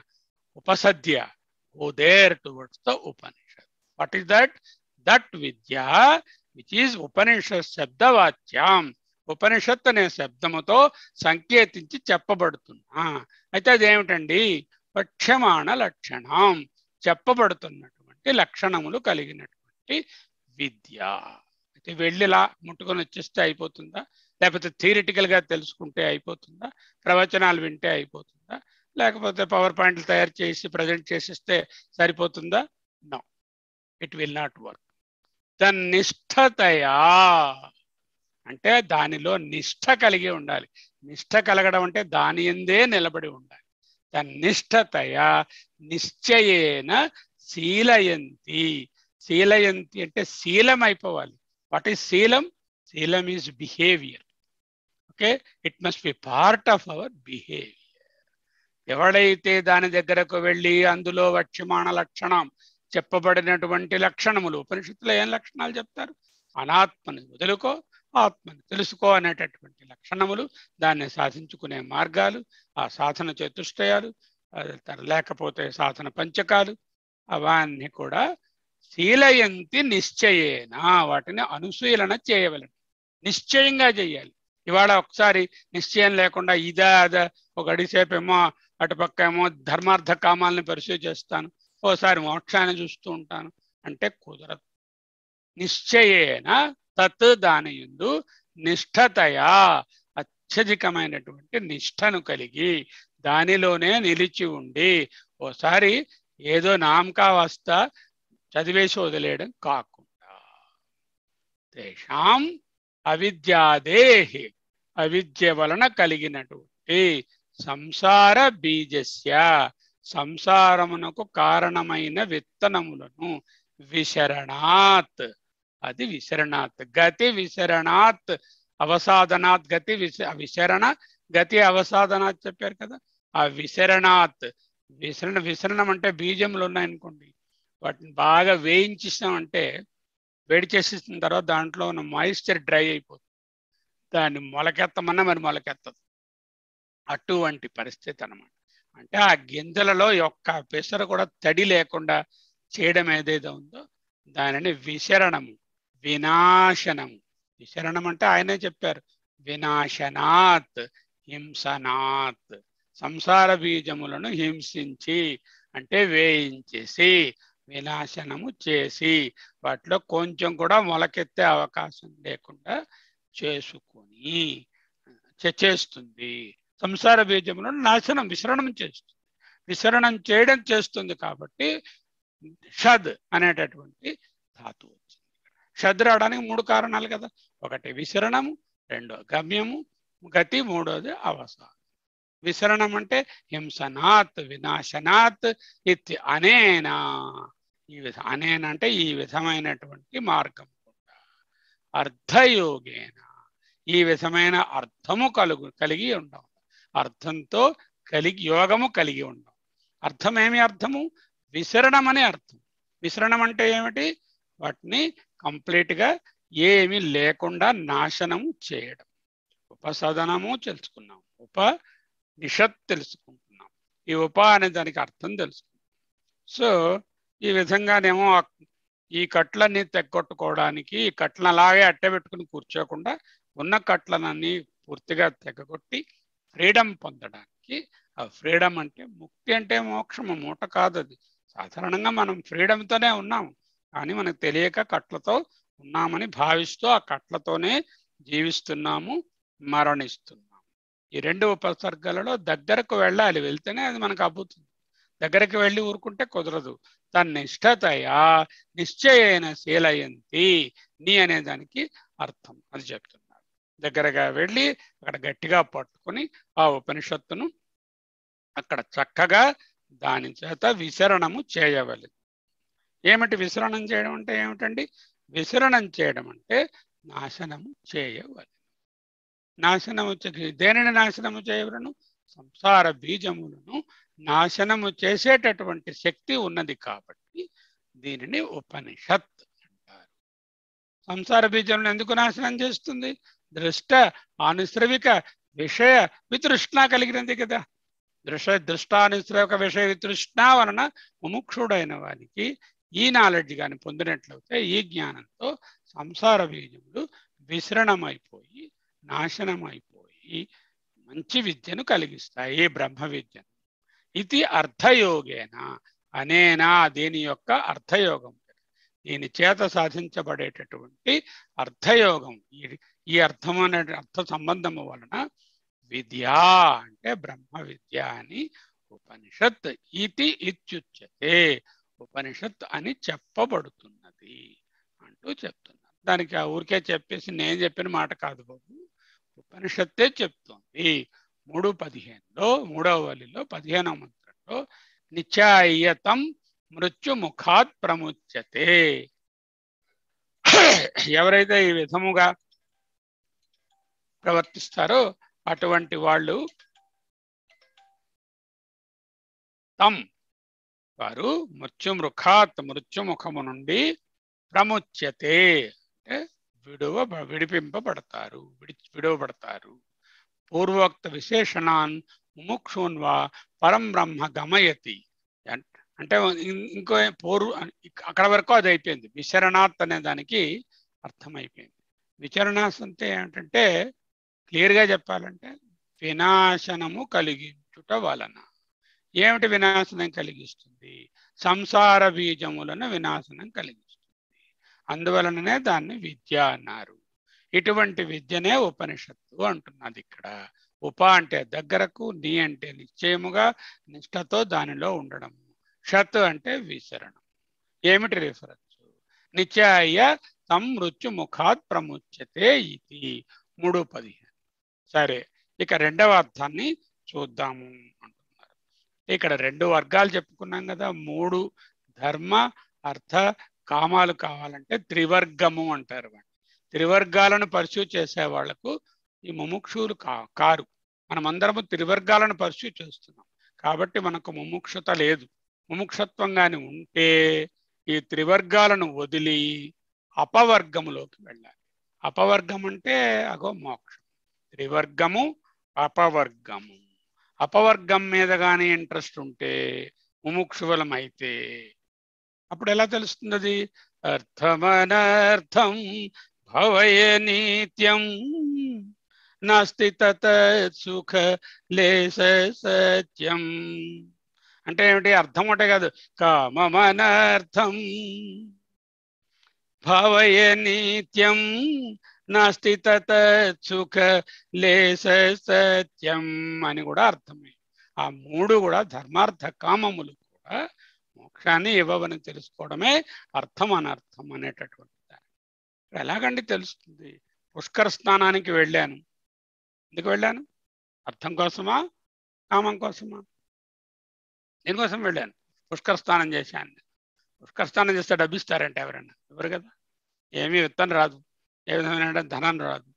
ఉపసద్య go there towards the Upanishad what is that that vidya which is Upanishad శబ్దవాచ్యం ఉపనిషత్ అనే శబ్దముతో సంకేతించి చెప్పబడుతున్నా అయితే అదేమిటండి పక్ష్యమాణ లక్షణం చెప్పబడుతున్నటువంటి లక్షణములు కలిగినటువంటి విద్య అయితే వెళ్ళిలా ముట్టుకొని వచ్చేస్తే అయిపోతుందా లేకపోతే గా తెలుసుకుంటే అయిపోతుందా ప్రవచనాలు వింటే అయిపోతుందా లేకపోతే పవర్ పాయింట్లు తయారు చేసి ప్రజెంట్ చేసిస్తే సరిపోతుందా no it will not work దాని నిష్ఠతయా అంటే దానిలో నిష్ఠ కలిగి ఉండాలి నిష్ఠ కలగడం అంటే దాని ఎందే నిలబడి ఉండాలి దాని నిష్ఠతయా నిశ్చయేన శీలయంతి శీలయంతి అంటే శీలం అయిపోవాలి what is sheelam sheelam is behaviour okay it must be part of our behaviour ఎవడైతే దాని దగ్గరకు వెళ్ళి అందులో వక్షమాణ లక్షణం చెప్పబడినటువంటి లక్షణములు ఉపనిషత్తులు ఏం లక్షణాలు చెప్తారు అనాత్మని వదులుకో ఆత్మని తెలుసుకో అనేటటువంటి లక్షణములు దాన్ని సాధించుకునే మార్గాలు ఆ సాధన చతుష్టయాలు లేకపోతే సాధన పంచకాలు అవన్నీ కూడా శీలయంతి నిశ్చయేన వాటిని అనుశీలన చేయవలం నిశ్చయంగా చేయాలి ఇవాళ ఒకసారి నిశ్చయం లేకుండా ఇదా అదా ఒక అడిసేపేమో అటుపక్క ఏమో ధర్మార్థ కామాలను పరిశీలి చేస్తాను ఓసారి మోక్షాన్ని చూస్తూ ఉంటాను అంటే కుదరదు నిశ్చయేన తత్ దాని ఎందు నిష్ఠతయా అత్యధికమైనటువంటి నిష్ఠను కలిగి దానిలోనే నిలిచి ఉండి ఓసారి ఏదో వస్తా చదివేసి వదిలేయడం కాకుండా తేషాం అవిద్యాదేహి అవిద్య వలన కలిగినటువంటి సంసార బీజస్య సంసారమునకు కారణమైన విత్తనములను విశరణాత్ అది విశరణాత్ గతి విశరణాత్ అవసాధనాత్ గతి విశ విశరణ గతి అవసాధనాత్ చెప్పారు కదా ఆ విశరణాత్ విశరణ విశరణం అంటే బీజములు ఉన్నాయనుకోండి వాటిని బాగా వేయించేసామంటే వేడి చేసేసిన తర్వాత దాంట్లో ఉన్న మాయిశ్చర్ డ్రై అయిపోతుంది దాన్ని మొలకెత్తమన్నా మరి మొలకెత్తదు అటువంటి పరిస్థితి అనమాట అంటే ఆ గింజలలో యొక్క పెసర కూడా తడి లేకుండా చేయడం ఏదైతే ఉందో దానిని విశరణము వినాశనము విశరణం అంటే ఆయనే చెప్పారు వినాశనాత్ హింసనాత్ సంసార బీజములను హింసించి అంటే వేయించేసి వినాశనము చేసి వాటిలో కొంచెం కూడా మొలకెత్తే అవకాశం లేకుండా చేసుకొని చేస్తుంది సంసార బీజములను నాశనం విసరణం చేస్తుంది విసరణం చేయడం చేస్తుంది కాబట్టి షద్ అనేటటువంటి ధాతు వచ్చింది షద్ రావడానికి మూడు కారణాలు కదా ఒకటి విసరణము రెండో గమ్యము గతి మూడోది అవసరం విసరణం అంటే హింసనాత్ వినాశనాత్ ఇది అనేనా ఈ విధ అనేనంటే ఈ విధమైనటువంటి మార్గం అర్థయోగేన ఈ విధమైన అర్థము కలుగు కలిగి ఉండవు అర్థంతో కలిగి యోగము కలిగి ఉండవు అర్థం ఏమి అర్థము విసరణం అనే అర్థం విసరణం అంటే ఏమిటి వాటిని కంప్లీట్గా ఏమి లేకుండా నాశనము చేయడం ఉపసదనము తెలుసుకున్నాం ఉప నిషత్ తెలుసుకుంటున్నాం ఈ ఉప అనే దానికి అర్థం తెలుసుకున్నాం సో ఈ విధంగానేమో ఈ కట్లన్నీ తెగొట్టుకోవడానికి ఈ అలాగే అట్టబెట్టుకుని కూర్చోకుండా ఉన్న కట్లనన్నీ పూర్తిగా తెగొట్టి ఫ్రీడమ్ పొందడానికి ఆ ఫ్రీడమ్ అంటే ముక్తి అంటే మోక్షము మూట కాదు అది సాధారణంగా మనం ఫ్రీడమ్తోనే ఉన్నాము కానీ మనకు తెలియక కట్లతో ఉన్నామని భావిస్తూ ఆ కట్లతోనే జీవిస్తున్నాము మరణిస్తున్నాము ఈ రెండు ఉపసర్గలలో దగ్గరకు వెళ్ళాలి వెళ్తేనే అది మనకు అబ్బుతుంది దగ్గరికి వెళ్ళి ఊరుకుంటే కుదరదు తన నిష్ఠతయా నిశ్చయైన శీలయంతి నీ అనే దానికి అర్థం అని చెప్తున్నారు దగ్గరగా వెళ్ళి అక్కడ గట్టిగా పట్టుకుని ఆ ఉపనిషత్తును అక్కడ చక్కగా దాని చేత విసరణము చేయవలి ఏమిటి విసరణం చేయడం అంటే ఏమిటండి విసరణం చేయడం అంటే నాశనము చేయవలి నాశనము దేనిని నాశనము చేయవలను సంసార బీజములను నాశనము చేసేటటువంటి శక్తి ఉన్నది కాబట్టి దీనిని ఉపనిషత్ అంటారు సంసార బీజం ఎందుకు నాశనం చేస్తుంది దృష్ట ఆనుశ్రవిక విషయ వితృష్ణ కలిగినది కదా దృష దృష్టానుశ్రవిక విషయ వితృష్ణ వలన ముముక్షుడైన వారికి ఈ నాలెడ్జ్ కానీ పొందినట్లయితే ఈ జ్ఞానంతో సంసార బీజములు విశ్రణమైపోయి నాశనమైపోయి మంచి విద్యను కలిగిస్తాయి బ్రహ్మ విద్యను ఇది అర్థయోగేన అనేనా దీని యొక్క అర్థయోగం దీని చేత సాధించబడేటటువంటి అర్థయోగం ఈ అర్థం అనే అర్థ సంబంధము వలన విద్య అంటే బ్రహ్మ విద్య అని ఉపనిషత్ ఇది ఇత్యుచ్యతే ఉపనిషత్ అని చెప్పబడుతున్నది అంటూ చెప్తున్నారు దానికి ఆ ఊరికే చెప్పేసి నేను చెప్పిన మాట కాదు బాబు ఉపనిషత్తే చెప్తోంది మూడు పదిహేనులో మూడవ వలిలో పదిహేనవ మంత్రంలో నిత్యాయతం మృత్యుముఖాత్ ప్రముచ్యతే ఎవరైతే ఈ విధముగా ప్రవర్తిస్తారో అటువంటి వాళ్ళు తం వారు మృత్యుమృఖాత్ మృత్యుముఖము నుండి ప్రముచ్యతే అంటే విడువ విడిపింపబడతారు విడి విడువబడతారు పూర్వోక్త విశేషణాన్ ముముక్షున్ వా పరం బ్రహ్మ గమయతి అంటే ఇంకో పూర్వ అక్కడ వరకు అది అయిపోయింది విశరణాత్ అనే దానికి అర్థమైపోయింది విచరణార్థం అంటే ఏమిటంటే క్లియర్గా చెప్పాలంటే వినాశనము కలిగించుట వలన ఏమిటి వినాశనం కలిగిస్తుంది సంసార బీజములను వినాశనం కలిగిస్తుంది అందువలననే దాన్ని విద్య అన్నారు ఇటువంటి విద్యనే ఉపనిషత్తు అంటున్నది ఇక్కడ ఉప అంటే దగ్గరకు నీ అంటే నిశ్చయముగా నిష్టతో దానిలో ఉండడం షత్ అంటే విసరణం ఏమిటి రిఫరెన్స్ నిత్యాయ తం మృత్యు ముఖాత్ ప్రముచ్యతే ఇది మూడు పదిహేను సరే ఇక రెండవ అర్థాన్ని చూద్దాము అంటున్నారు ఇక్కడ రెండు వర్గాలు చెప్పుకున్నాం కదా మూడు ధర్మ అర్థ కామాలు కావాలంటే త్రివర్గము అంటారు త్రివర్గాలను పర్సూ చేసే వాళ్లకు ఈ ముముక్షులు కా కారు మనమందరము త్రివర్గాలను పర్సూ చేస్తున్నాం కాబట్టి మనకు ముముక్షత లేదు ముముక్షత్వం కాని ఉంటే ఈ త్రివర్గాలను వదిలి అపవర్గములోకి వెళ్ళాలి అపవర్గం అంటే అగో మోక్షం త్రివర్గము అపవర్గము అపవర్గం మీద కానీ ఇంట్రెస్ట్ ఉంటే ముముక్షువలమైతే అప్పుడు ఎలా తెలుస్తుంది అర్థమనర్థం అవయ నిత్యం నాస్తి సుఖ లేశ సత్యం అంటే ఏమిటి అర్థం ఒకటే కాదు కామమనర్థం భావయ నిత్యం నాస్తి సుఖ లేశ సత్యం అని కూడా అర్థమే ఆ మూడు కూడా ధర్మార్థ కామములు కూడా మోక్షాన్ని ఇవ్వవని తెలుసుకోవడమే అర్థం అనర్థం అనేటటువంటి ఎలాగండి తెలుస్తుంది పుష్కర స్నానానికి వెళ్ళాను ఎందుకు వెళ్ళాను అర్థం కోసమా కామం కోసమా దీనికోసం వెళ్ళాను పుష్కర స్నానం చేశాను పుష్కర స్నానం చేస్తే డబ్బు ఇస్తారంటే ఎవరన్నా ఎవరు కదా ఏమీ విత్తనం రాదు ఏ విధమైన ధనం రాదు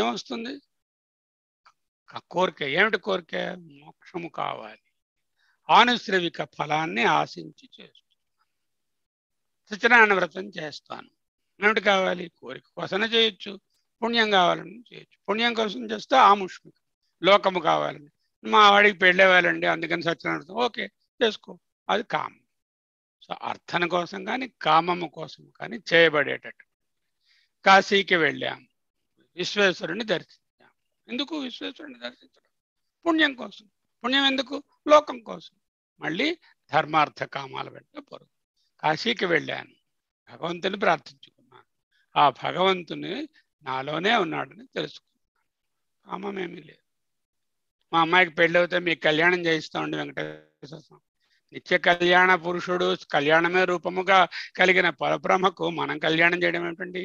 ఏమొస్తుంది ఆ కోరిక ఏమిటి కోరిక మోక్షము కావాలి ఆనుశ్రవిక ఫలాన్ని ఆశించి చేస్తున్నాను సత్యనారాయణ వ్రతం చేస్తాను ఏమిటి కావాలి కోరిక కోసన చేయొచ్చు పుణ్యం కావాలని చేయొచ్చు పుణ్యం కోసం చేస్తే ఆముష్మి లోకము కావాలని మా వాడికి పెళ్ళేవాళ్ళండి అందుకని సత్యనార్థం ఓకే చేసుకో అది కామం సో అర్థన కోసం కానీ కామము కోసం కానీ చేయబడేటట్టు కాశీకి వెళ్ళాము విశ్వేశ్వరుని దర్శించాం ఎందుకు విశ్వేశ్వరుని దర్శించడం పుణ్యం కోసం పుణ్యం ఎందుకు లోకం కోసం మళ్ళీ ధర్మార్థ కామాల వెంట పొరుగు కాశీకి వెళ్ళాను భగవంతుని ప్రార్థించుకున్నాను ఆ భగవంతుని నాలోనే ఉన్నాడని తెలుసుకున్నాను కామమేమీ లేదు మా అమ్మాయికి పెళ్ళవుతే మీకు కళ్యాణం చేయిస్తామండి వెంకటేశ్వర స్వామి నిత్య కళ్యాణ పురుషుడు కళ్యాణమే రూపముగా కలిగిన పరబ్రహ్మకు మనం కళ్యాణం చేయడం ఏమిటండి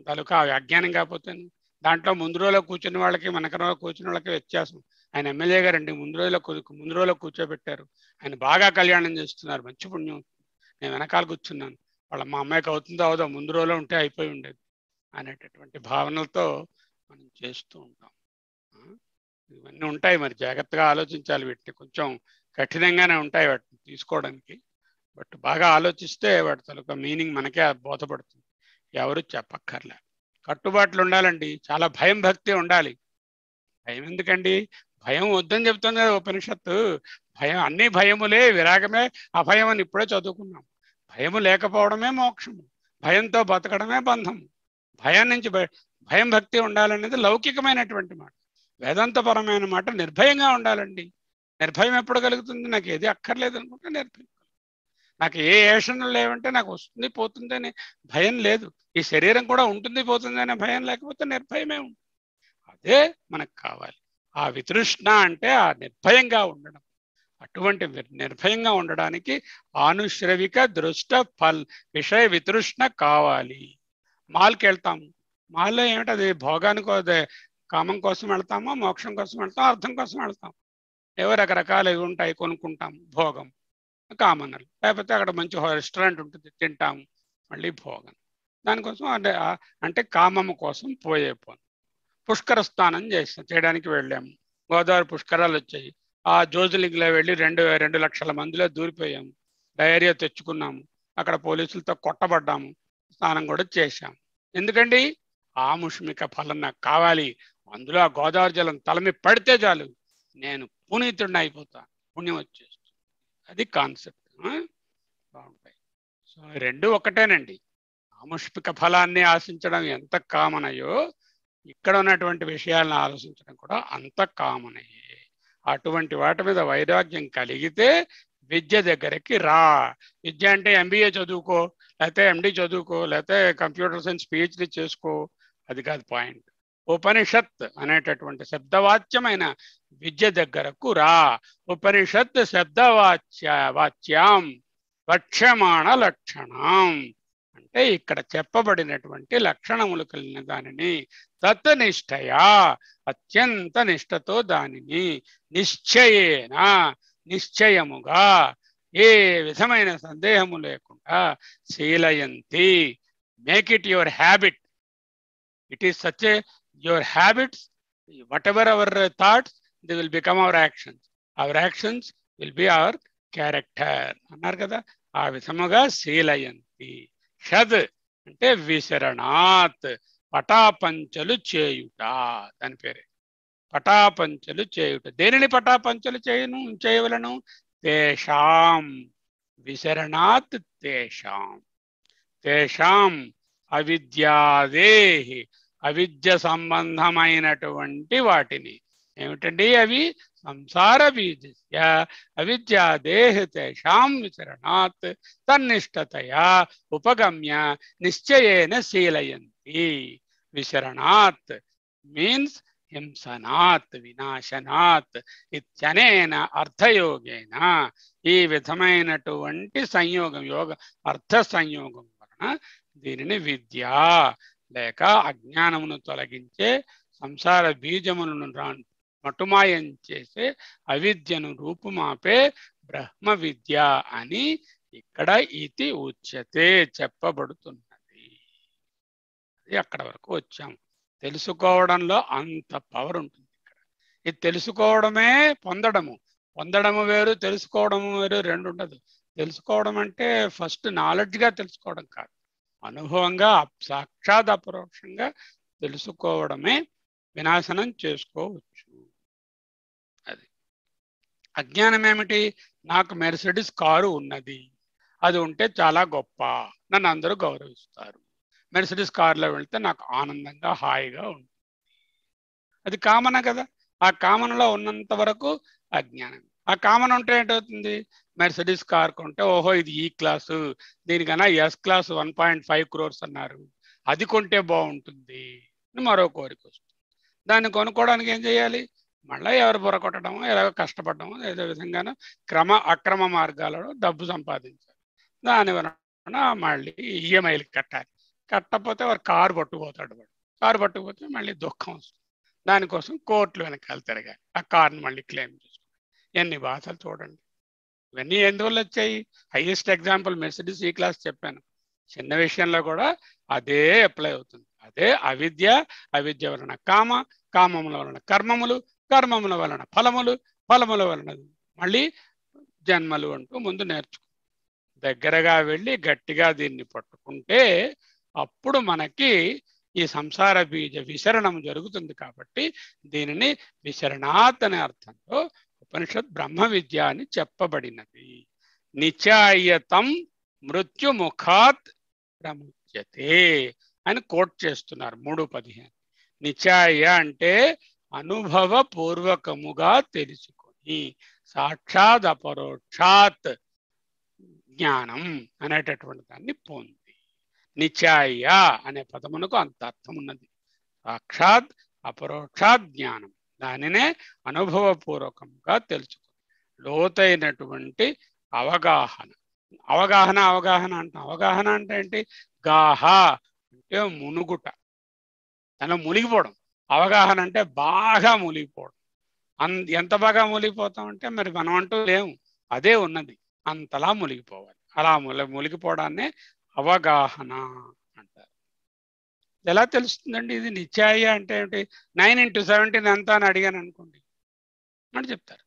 మన ఆ వ్యాఖ్యానం కాకపోతుంది దాంట్లో ముందు రోజులో కూర్చున్న వాళ్ళకి మనకన కూర్చున్న వాళ్ళకి వ్యత్యాసం ఆయన ఎమ్మెల్యే గారు అండి ముందు రోజులో ముందు రోజులో కూర్చోబెట్టారు ఆయన బాగా కళ్యాణం చేస్తున్నారు మంచి పుణ్యం నేను వెనకాల కూర్చున్నాను వాళ్ళ మా అమ్మాయికి అవుతుందో అవుదో ముందు రోజులో ఉంటే అయిపోయి ఉండేది అనేటటువంటి భావనలతో మనం చేస్తూ ఉంటాం ఇవన్నీ ఉంటాయి మరి జాగ్రత్తగా ఆలోచించాలి వీటిని కొంచెం కఠినంగానే ఉంటాయి వాటిని తీసుకోవడానికి బట్ బాగా ఆలోచిస్తే వాటి తలక మీనింగ్ మనకే బోధపడుతుంది ఎవరు చెప్పక్కర్లే కట్టుబాట్లు ఉండాలండి చాలా భయం భక్తి ఉండాలి భయం ఎందుకండి భయం వద్దని చెప్తుంది కదా ఉపనిషత్తు భయం అన్ని భయములే విరాగమే అభయం అని ఇప్పుడే చదువుకున్నాం భయము లేకపోవడమే మోక్షము భయంతో బతకడమే బంధము భయం నుంచి భయం భక్తి ఉండాలనేది లౌకికమైనటువంటి మాట వేదాంతపరమైన మాట నిర్భయంగా ఉండాలండి నిర్భయం ఎప్పుడు కలుగుతుంది నాకు ఏది అక్కర్లేదు అనుకుంటే నిర్భయం నాకు ఏ ఏషన్లు లేవంటే నాకు వస్తుంది పోతుంది అనే భయం లేదు ఈ శరీరం కూడా ఉంటుంది పోతుంది అనే భయం లేకపోతే నిర్భయమే ఉంటుంది అదే మనకు కావాలి ఆ వితృష్ణ అంటే ఆ నిర్భయంగా ఉండడం అటువంటి నిర్భయంగా ఉండడానికి ఆనుశ్రవిక దృష్ట ఫల్ విషయ వితృష్ణ కావాలి మాల్కి వెళ్తాము మాల్లో అది భోగానికో కామం కోసం వెళ్తామో మోక్షం కోసం వెళ్తాం అర్థం కోసం వెళ్తాం ఏవో రకరకాలు ఉంటాయి కొనుక్కుంటాం భోగం కామనలు లేకపోతే అక్కడ మంచి రెస్టారెంట్ ఉంటుంది తింటాము మళ్ళీ భోగం దానికోసం అంటే అంటే కామము కోసం పోయే పోను పుష్కర స్నానం చేస్తాం చేయడానికి వెళ్ళాము గోదావరి పుష్కరాలు వచ్చాయి ఆ జోజులింగ్లో వెళ్ళి రెండు రెండు లక్షల మందిలో దూరిపోయాము డయేరియా తెచ్చుకున్నాము అక్కడ పోలీసులతో కొట్టబడ్డాము స్నానం కూడా చేశాము ఎందుకండి ఆముష్మిక ఫలం నాకు కావాలి అందులో ఆ గోదావరి జలం తలమి పడితే చాలు నేను పునీతుడిని అయిపోతా పుణ్యం వచ్చేస్తుంది అది కాన్సెప్ట్ బాగుంటాయి సో రెండు ఒకటేనండి ఆముష్మిక ఫలాన్ని ఆశించడం ఎంత కామనయో ఇక్కడ ఉన్నటువంటి విషయాలను ఆలోచించడం కూడా అంత కామనయ్యే అటువంటి వాటి మీద వైరాగ్యం కలిగితే విద్య దగ్గరికి రా విద్య అంటే ఎంబీఏ చదువుకో లేకపోతే ఎండి చదువుకో లేకపోతే కంప్యూటర్ సైన్స్ పిహెచ్డి చేసుకో అది కాదు పాయింట్ ఉపనిషత్ అనేటటువంటి శబ్దవాచ్యమైన విద్య దగ్గరకు రా ఉపనిషత్ శబ్దవాచ్య వాచ్యాం లక్ష్యమాణ లక్షణం అంటే ఇక్కడ చెప్పబడినటువంటి లక్షణములు కలిగిన దానిని తత్నిష్టయా అత్యంత నిష్టతో దానిని నిశ్చయేన నిశ్చయముగా ఏ విధమైన సందేహము లేకుండా శీలయంతి make it your habit it is such your habits whatever our thoughts the will become our actions our actions will be our character అన్నారు కదా ఆ విధముగా శీలయంతి షద్ అంటే విశరణాత్ పటాపంచలు చేయుట దాని పేరే పటాపంచలు చేయుట దేనిని పటాపంచలు చేయను చేయవలను తేషాం విశరణాత్ తేషాం తేషాం అవిద్యాదేహి అవిద్య సంబంధమైనటువంటి వాటిని ఏమిటండి అవి సంసార బీజస్య అవిద్యా దేహ తేషాం విచరణాత్ తన్నిష్టత ఉపగమ్య నిశ్చయన శీలయంతి విచరణాత్ మీన్స్ హింసనాత్ వినాశనాత్ ఇత్యనేన అర్థయోగేన ఈ విధమైనటువంటి సంయోగం యోగ అర్థ సంయోగం వలన దీనిని విద్య లేక అజ్ఞానమును తొలగించే సంసార బీజములను మటుమాయం చేసే అవిద్యను రూపుమాపే బ్రహ్మ విద్య అని ఇక్కడ ఇది ఉచ్యతే చెప్పబడుతున్నది అది అక్కడ వరకు వచ్చాము తెలుసుకోవడంలో అంత పవర్ ఉంటుంది ఇక్కడ ఇది తెలుసుకోవడమే పొందడము పొందడము వేరు తెలుసుకోవడము వేరు రెండు ఉండదు తెలుసుకోవడం అంటే ఫస్ట్ నాలెడ్జ్గా తెలుసుకోవడం కాదు అనుభవంగా సాక్షాత్ అపరోక్షంగా తెలుసుకోవడమే వినాశనం చేసుకోవచ్చు అజ్ఞానం ఏమిటి నాకు మెర్సిడిస్ కారు ఉన్నది అది ఉంటే చాలా గొప్ప నన్ను అందరూ గౌరవిస్తారు మెర్సిడిస్ కారులో వెళ్తే నాకు ఆనందంగా హాయిగా ఉంటుంది అది కామన కదా ఆ కామన్లో ఉన్నంత వరకు అజ్ఞానం ఆ కామన్ ఉంటే ఏంటవుతుంది మెర్సిడిస్ కార్ కొంటే ఓహో ఇది ఈ క్లాసు దీనికన్నా S class one point five crores అన్నారు అది కొంటే బాగుంటుంది మరో కోరిక వస్తుంది దాన్ని కొనుక్కోవడానికి ఏం చేయాలి మళ్ళీ ఎవరు బుర్రకొట్టడమో ఎలాగో కష్టపడడమో ఏదో విధంగానో క్రమ అక్రమ మార్గాలలో డబ్బు సంపాదించారు దాని వలన మళ్ళీ ఈఎంఐలు కట్టాలి కట్టకపోతే వారు కారు పట్టుకుపోతాడు వాడు కారు పట్టుకుపోతే మళ్ళీ దుఃఖం వస్తుంది దానికోసం కోర్టులు వెనకాల తిరగాలి ఆ కారుని మళ్ళీ క్లెయిమ్ చేసుకోవాలి ఎన్ని బాధలు చూడండి ఇవన్నీ ఎందువల్ల వచ్చాయి హైయెస్ట్ ఎగ్జాంపుల్ మెసిడిస్ ఈ క్లాస్ చెప్పాను చిన్న విషయంలో కూడా అదే అప్లై అవుతుంది అదే అవిద్య అవిద్య వలన కామ కామముల వలన కర్మములు కర్మముల వలన ఫలములు ఫలముల వలన మళ్ళీ జన్మలు అంటూ ముందు నేర్చుకో దగ్గరగా వెళ్ళి గట్టిగా దీన్ని పట్టుకుంటే అప్పుడు మనకి ఈ సంసార బీజ విసరణం జరుగుతుంది కాబట్టి దీనిని విసరణాత్ అనే అర్థంలో ఉపనిషత్ బ్రహ్మ విద్య అని చెప్పబడినది నిచాయతం మృత్యుముఖాత్ ప్రముచ్యతే అని కోట్ చేస్తున్నారు మూడు పదిహేను నిచాయ అంటే అనుభవపూర్వకముగా తెలుసుకొని సాక్షాత్ అపరోక్షాత్ జ్ఞానం అనేటటువంటి దాన్ని పొంది నిచాయ అనే పదమునకు అంత అర్థం ఉన్నది సాక్షాత్ అపరోక్షాత్ జ్ఞానం దానినే అనుభవపూర్వకంగా తెలుసుకుని లోతైనటువంటి అవగాహన అవగాహన అవగాహన అంట అవగాహన అంటే ఏంటి గాహ అంటే మునుగుట దానిలో మునిగిపోవడం అవగాహన అంటే బాగా మూలిగిపోవడం అన్ ఎంత బాగా మూలిగిపోతాం అంటే మరి మనం అంటూ లేము అదే ఉన్నది అంతలా మూలిగిపోవాలి అలా ముల మునిగిపోవడాన్నే అవగాహన అంటారు ఎలా తెలుస్తుందండి ఇది నిత్యాయ అంటే ఏమిటి నైన్ ఇంటూ సెవెంటీన్ ఎంత అని అడిగాను అనుకోండి అని చెప్తారు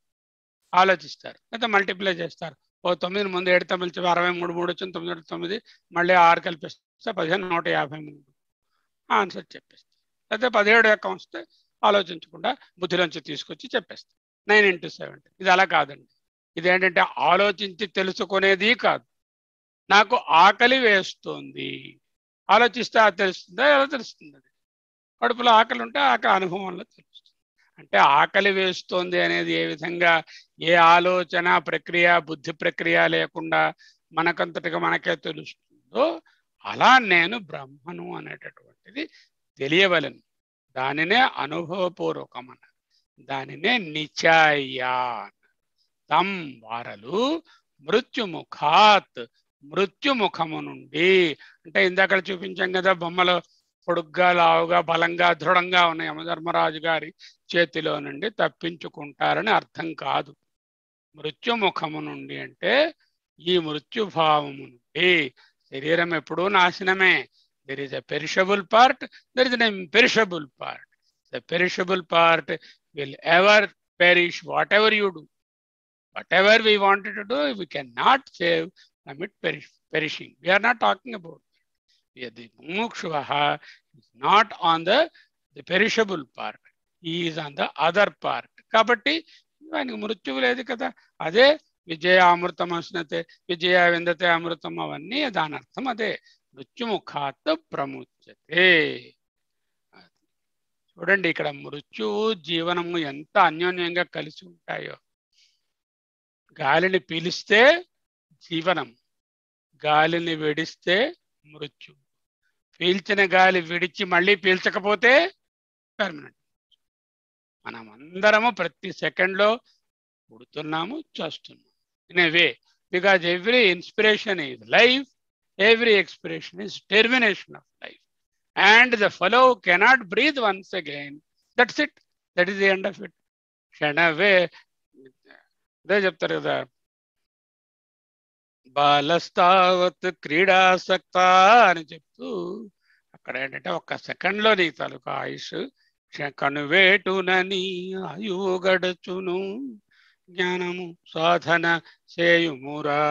ఆలోచిస్తారు అయితే మల్టిప్లై చేస్తారు ఓ తొమ్మిది ముందు ఏడు తొమ్మిది చెప్పి అరవై మూడు మూడు వచ్చింది తొమ్మిది తొమ్మిది మళ్ళీ ఆరు కల్పిస్తే పదిహేను నూట యాభై మూడు ఆన్సర్ చెప్పేస్తారు లేకపోతే పదిహేడు లెక్క వస్తే ఆలోచించకుండా బుద్ధిలోంచి తీసుకొచ్చి చెప్పేస్తాం నైన్ ఇంటూ సెవెన్ ఇది అలా కాదండి ఇదేంటంటే ఆలోచించి తెలుసుకునేది కాదు నాకు ఆకలి వేస్తుంది ఆలోచిస్తే అది తెలుస్తుందా ఎలా తెలుస్తుంది అది కడుపులో ఆకలి ఉంటే ఆకలి అనుభవంలో తెలుస్తుంది అంటే ఆకలి వేస్తుంది అనేది ఏ విధంగా ఏ ఆలోచన ప్రక్రియ బుద్ధి ప్రక్రియ లేకుండా మనకంతటిగా మనకే తెలుస్తుందో అలా నేను బ్రహ్మను అనేటటువంటిది తెలియవలను దానినే అనుభవపూర్వకం అన్నారు దానినే నిచాయా తం వారలు మృత్యుముఖాత్ మృత్యుముఖము నుండి అంటే ఇందాక చూపించాం కదా బొమ్మలు పొడుగ్గా లావుగా బలంగా దృఢంగా ఉన్న యమధర్మరాజు గారి చేతిలో నుండి తప్పించుకుంటారని అర్థం కాదు మృత్యుముఖము నుండి అంటే ఈ మృత్యుభావము నుండి శరీరం ఎప్పుడూ నాశనమే there is a perishable part, there is an imperishable part. The perishable part will ever perish, whatever you do. Whatever we wanted to do, we cannot save from it perish, perishing. We are not talking about it. The mukshvaha is not on the, the perishable part. He is on the other part. కాబట్టి ఆయనకు మృత్యువు లేదు కదా అదే విజయ అమృతం అశ్నతే విజయ విందతే అమృతం అవన్నీ దాని అర్థం అదే మృత్యుముఖాత్ ప్రముచ్యతే చూడండి ఇక్కడ మృత్యువు జీవనము ఎంత అన్యోన్యంగా కలిసి ఉంటాయో గాలిని పీలిస్తే జీవనం గాలిని విడిస్తే మృత్యు పీల్చిన గాలి విడిచి మళ్ళీ పీల్చకపోతే పర్మనెంట్ మనం అందరము ప్రతి సెకండ్లో పుడుతున్నాము చేస్తున్నాము in a way because every inspiration is life every expiration is termination of life. And the fellow cannot breathe once again. That's it. That is the end of it. క్షణవే అదే చెప్తారు కదా బాలస్తావత్ క్రీడాసక్త అని చెప్తూ అక్కడ ఏంటంటే ఒక్క సెకండ్లో నీ తాలూకు ఆయుష్ కనువేటునని ఆయువు గడచును జ్ఞానము సాధన చేయుమురా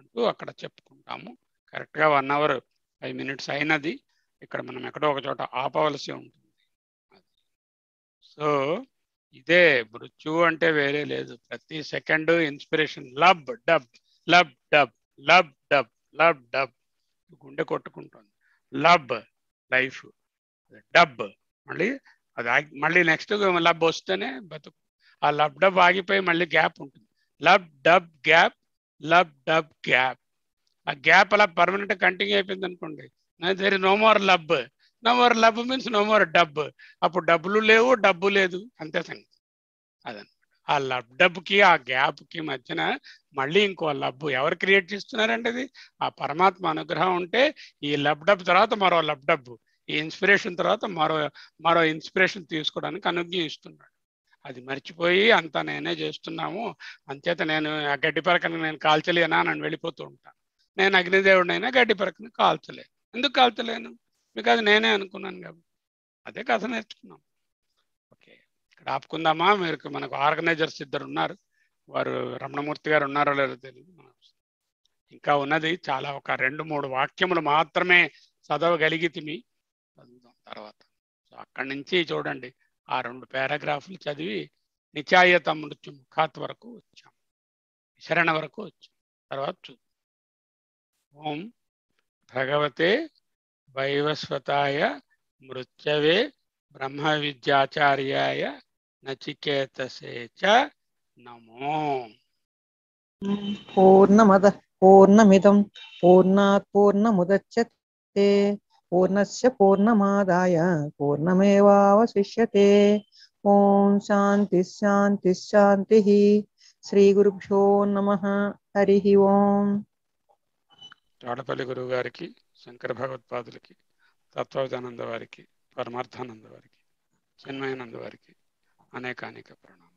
అంటూ అక్కడ చెప్పుకుంటాము కరెక్ట్గా వన్ అవర్ ఫైవ్ మినిట్స్ అయినది ఇక్కడ మనం ఎక్కడో ఒక చోట ఆపవలసి ఉంటుంది సో ఇదే మృత్యు అంటే వేరే లేదు ప్రతి second inspiration lub dub lub dub lub dub lub dub గుండె కొట్టుకుంటుంది లబ్ లైఫ్ డబ్ మళ్ళీ అది మళ్ళీ నెక్స్ట్ లబ్ వస్తేనే బతుకు ఆ లబ్ డబ్ ఆగిపోయి మళ్ళీ గ్యాప్ ఉంటుంది lub dub gap lub dub gap ఆ గ్యాప్ అలా పర్మనెంట్ కంటిన్యూ అయిపోయింది అనుకోండి there no more lub no more lub means no more dub అప్పుడు డబ్బులు లేవు డబ్బు లేదు అంతే సంగతి అదనమాట ఆ లబ్ డబ్కి ఆ గ్యాప్కి మధ్యన మళ్ళీ ఇంకో లబ్ ఎవరు క్రియేట్ చేస్తున్నారంటే ఇది ఆ పరమాత్మ అనుగ్రహం ఉంటే ఈ లబ్ డబ్ తర్వాత మరో లబ్ డబ్బు ఈ ఇన్స్పిరేషన్ తర్వాత మరో మరో ఇన్స్పిరేషన్ తీసుకోవడానికి అనుజ్ఞ ఇస్తున్నాడు అది మర్చిపోయి అంత నేనే చేస్తున్నాము అంచేత నేను ఆ గడ్డి పరకని నేను కాల్చలేనా నన్ను వెళ్ళిపోతూ ఉంటాను నేను అగ్నిదేవుడినైనా గడ్డి పరకను కాల్చలేను ఎందుకు కాల్చలేను అది నేనే అనుకున్నాను కాబట్టి అదే కథ నేర్చుకున్నాం ఓకే ఇక్కడ ఆపుకుందామా మీరు మనకు ఆర్గనైజర్స్ ఇద్దరు ఉన్నారు వారు రమణమూర్తి గారు ఉన్నారో లేదో తెలియదు ఇంకా ఉన్నది చాలా ఒక రెండు మూడు వాక్యములు మాత్రమే చదవగలిగితిమి చదువుదాం తర్వాత సో అక్కడి నుంచి చూడండి ఆ రెండు పారాగ్రాఫ్లు చదివి నిచాయత మృత్యు ముఖాత్ వరకు వచ్చాం శరణ వరకు వచ్చాం తర్వాత చూద్దాం ఓం భగవతే వైవస్వతాయ మృత్యవే బ్రహ్మ విద్యాచార్యాయ నచికేతసే చ నమో పూర్ణమద పూర్ణమిదం పూర్ణాత్ పూర్ణముదచ్చతే పూర్ణస్య పూర్ణమాదాయ పూర్ణమేవాశిష్యే ఓం శాంతి శాంతి శాంతి శ్రీ గురుభ్యో నమ హరి ఓం తాడపల్లి గురువు గారికి శంకర భగవత్పాదులకి తత్వజానంద వారికి పరమార్థానంద వారికి చిన్మయానంద వారికి అనేక అనేక ప్రణాళిక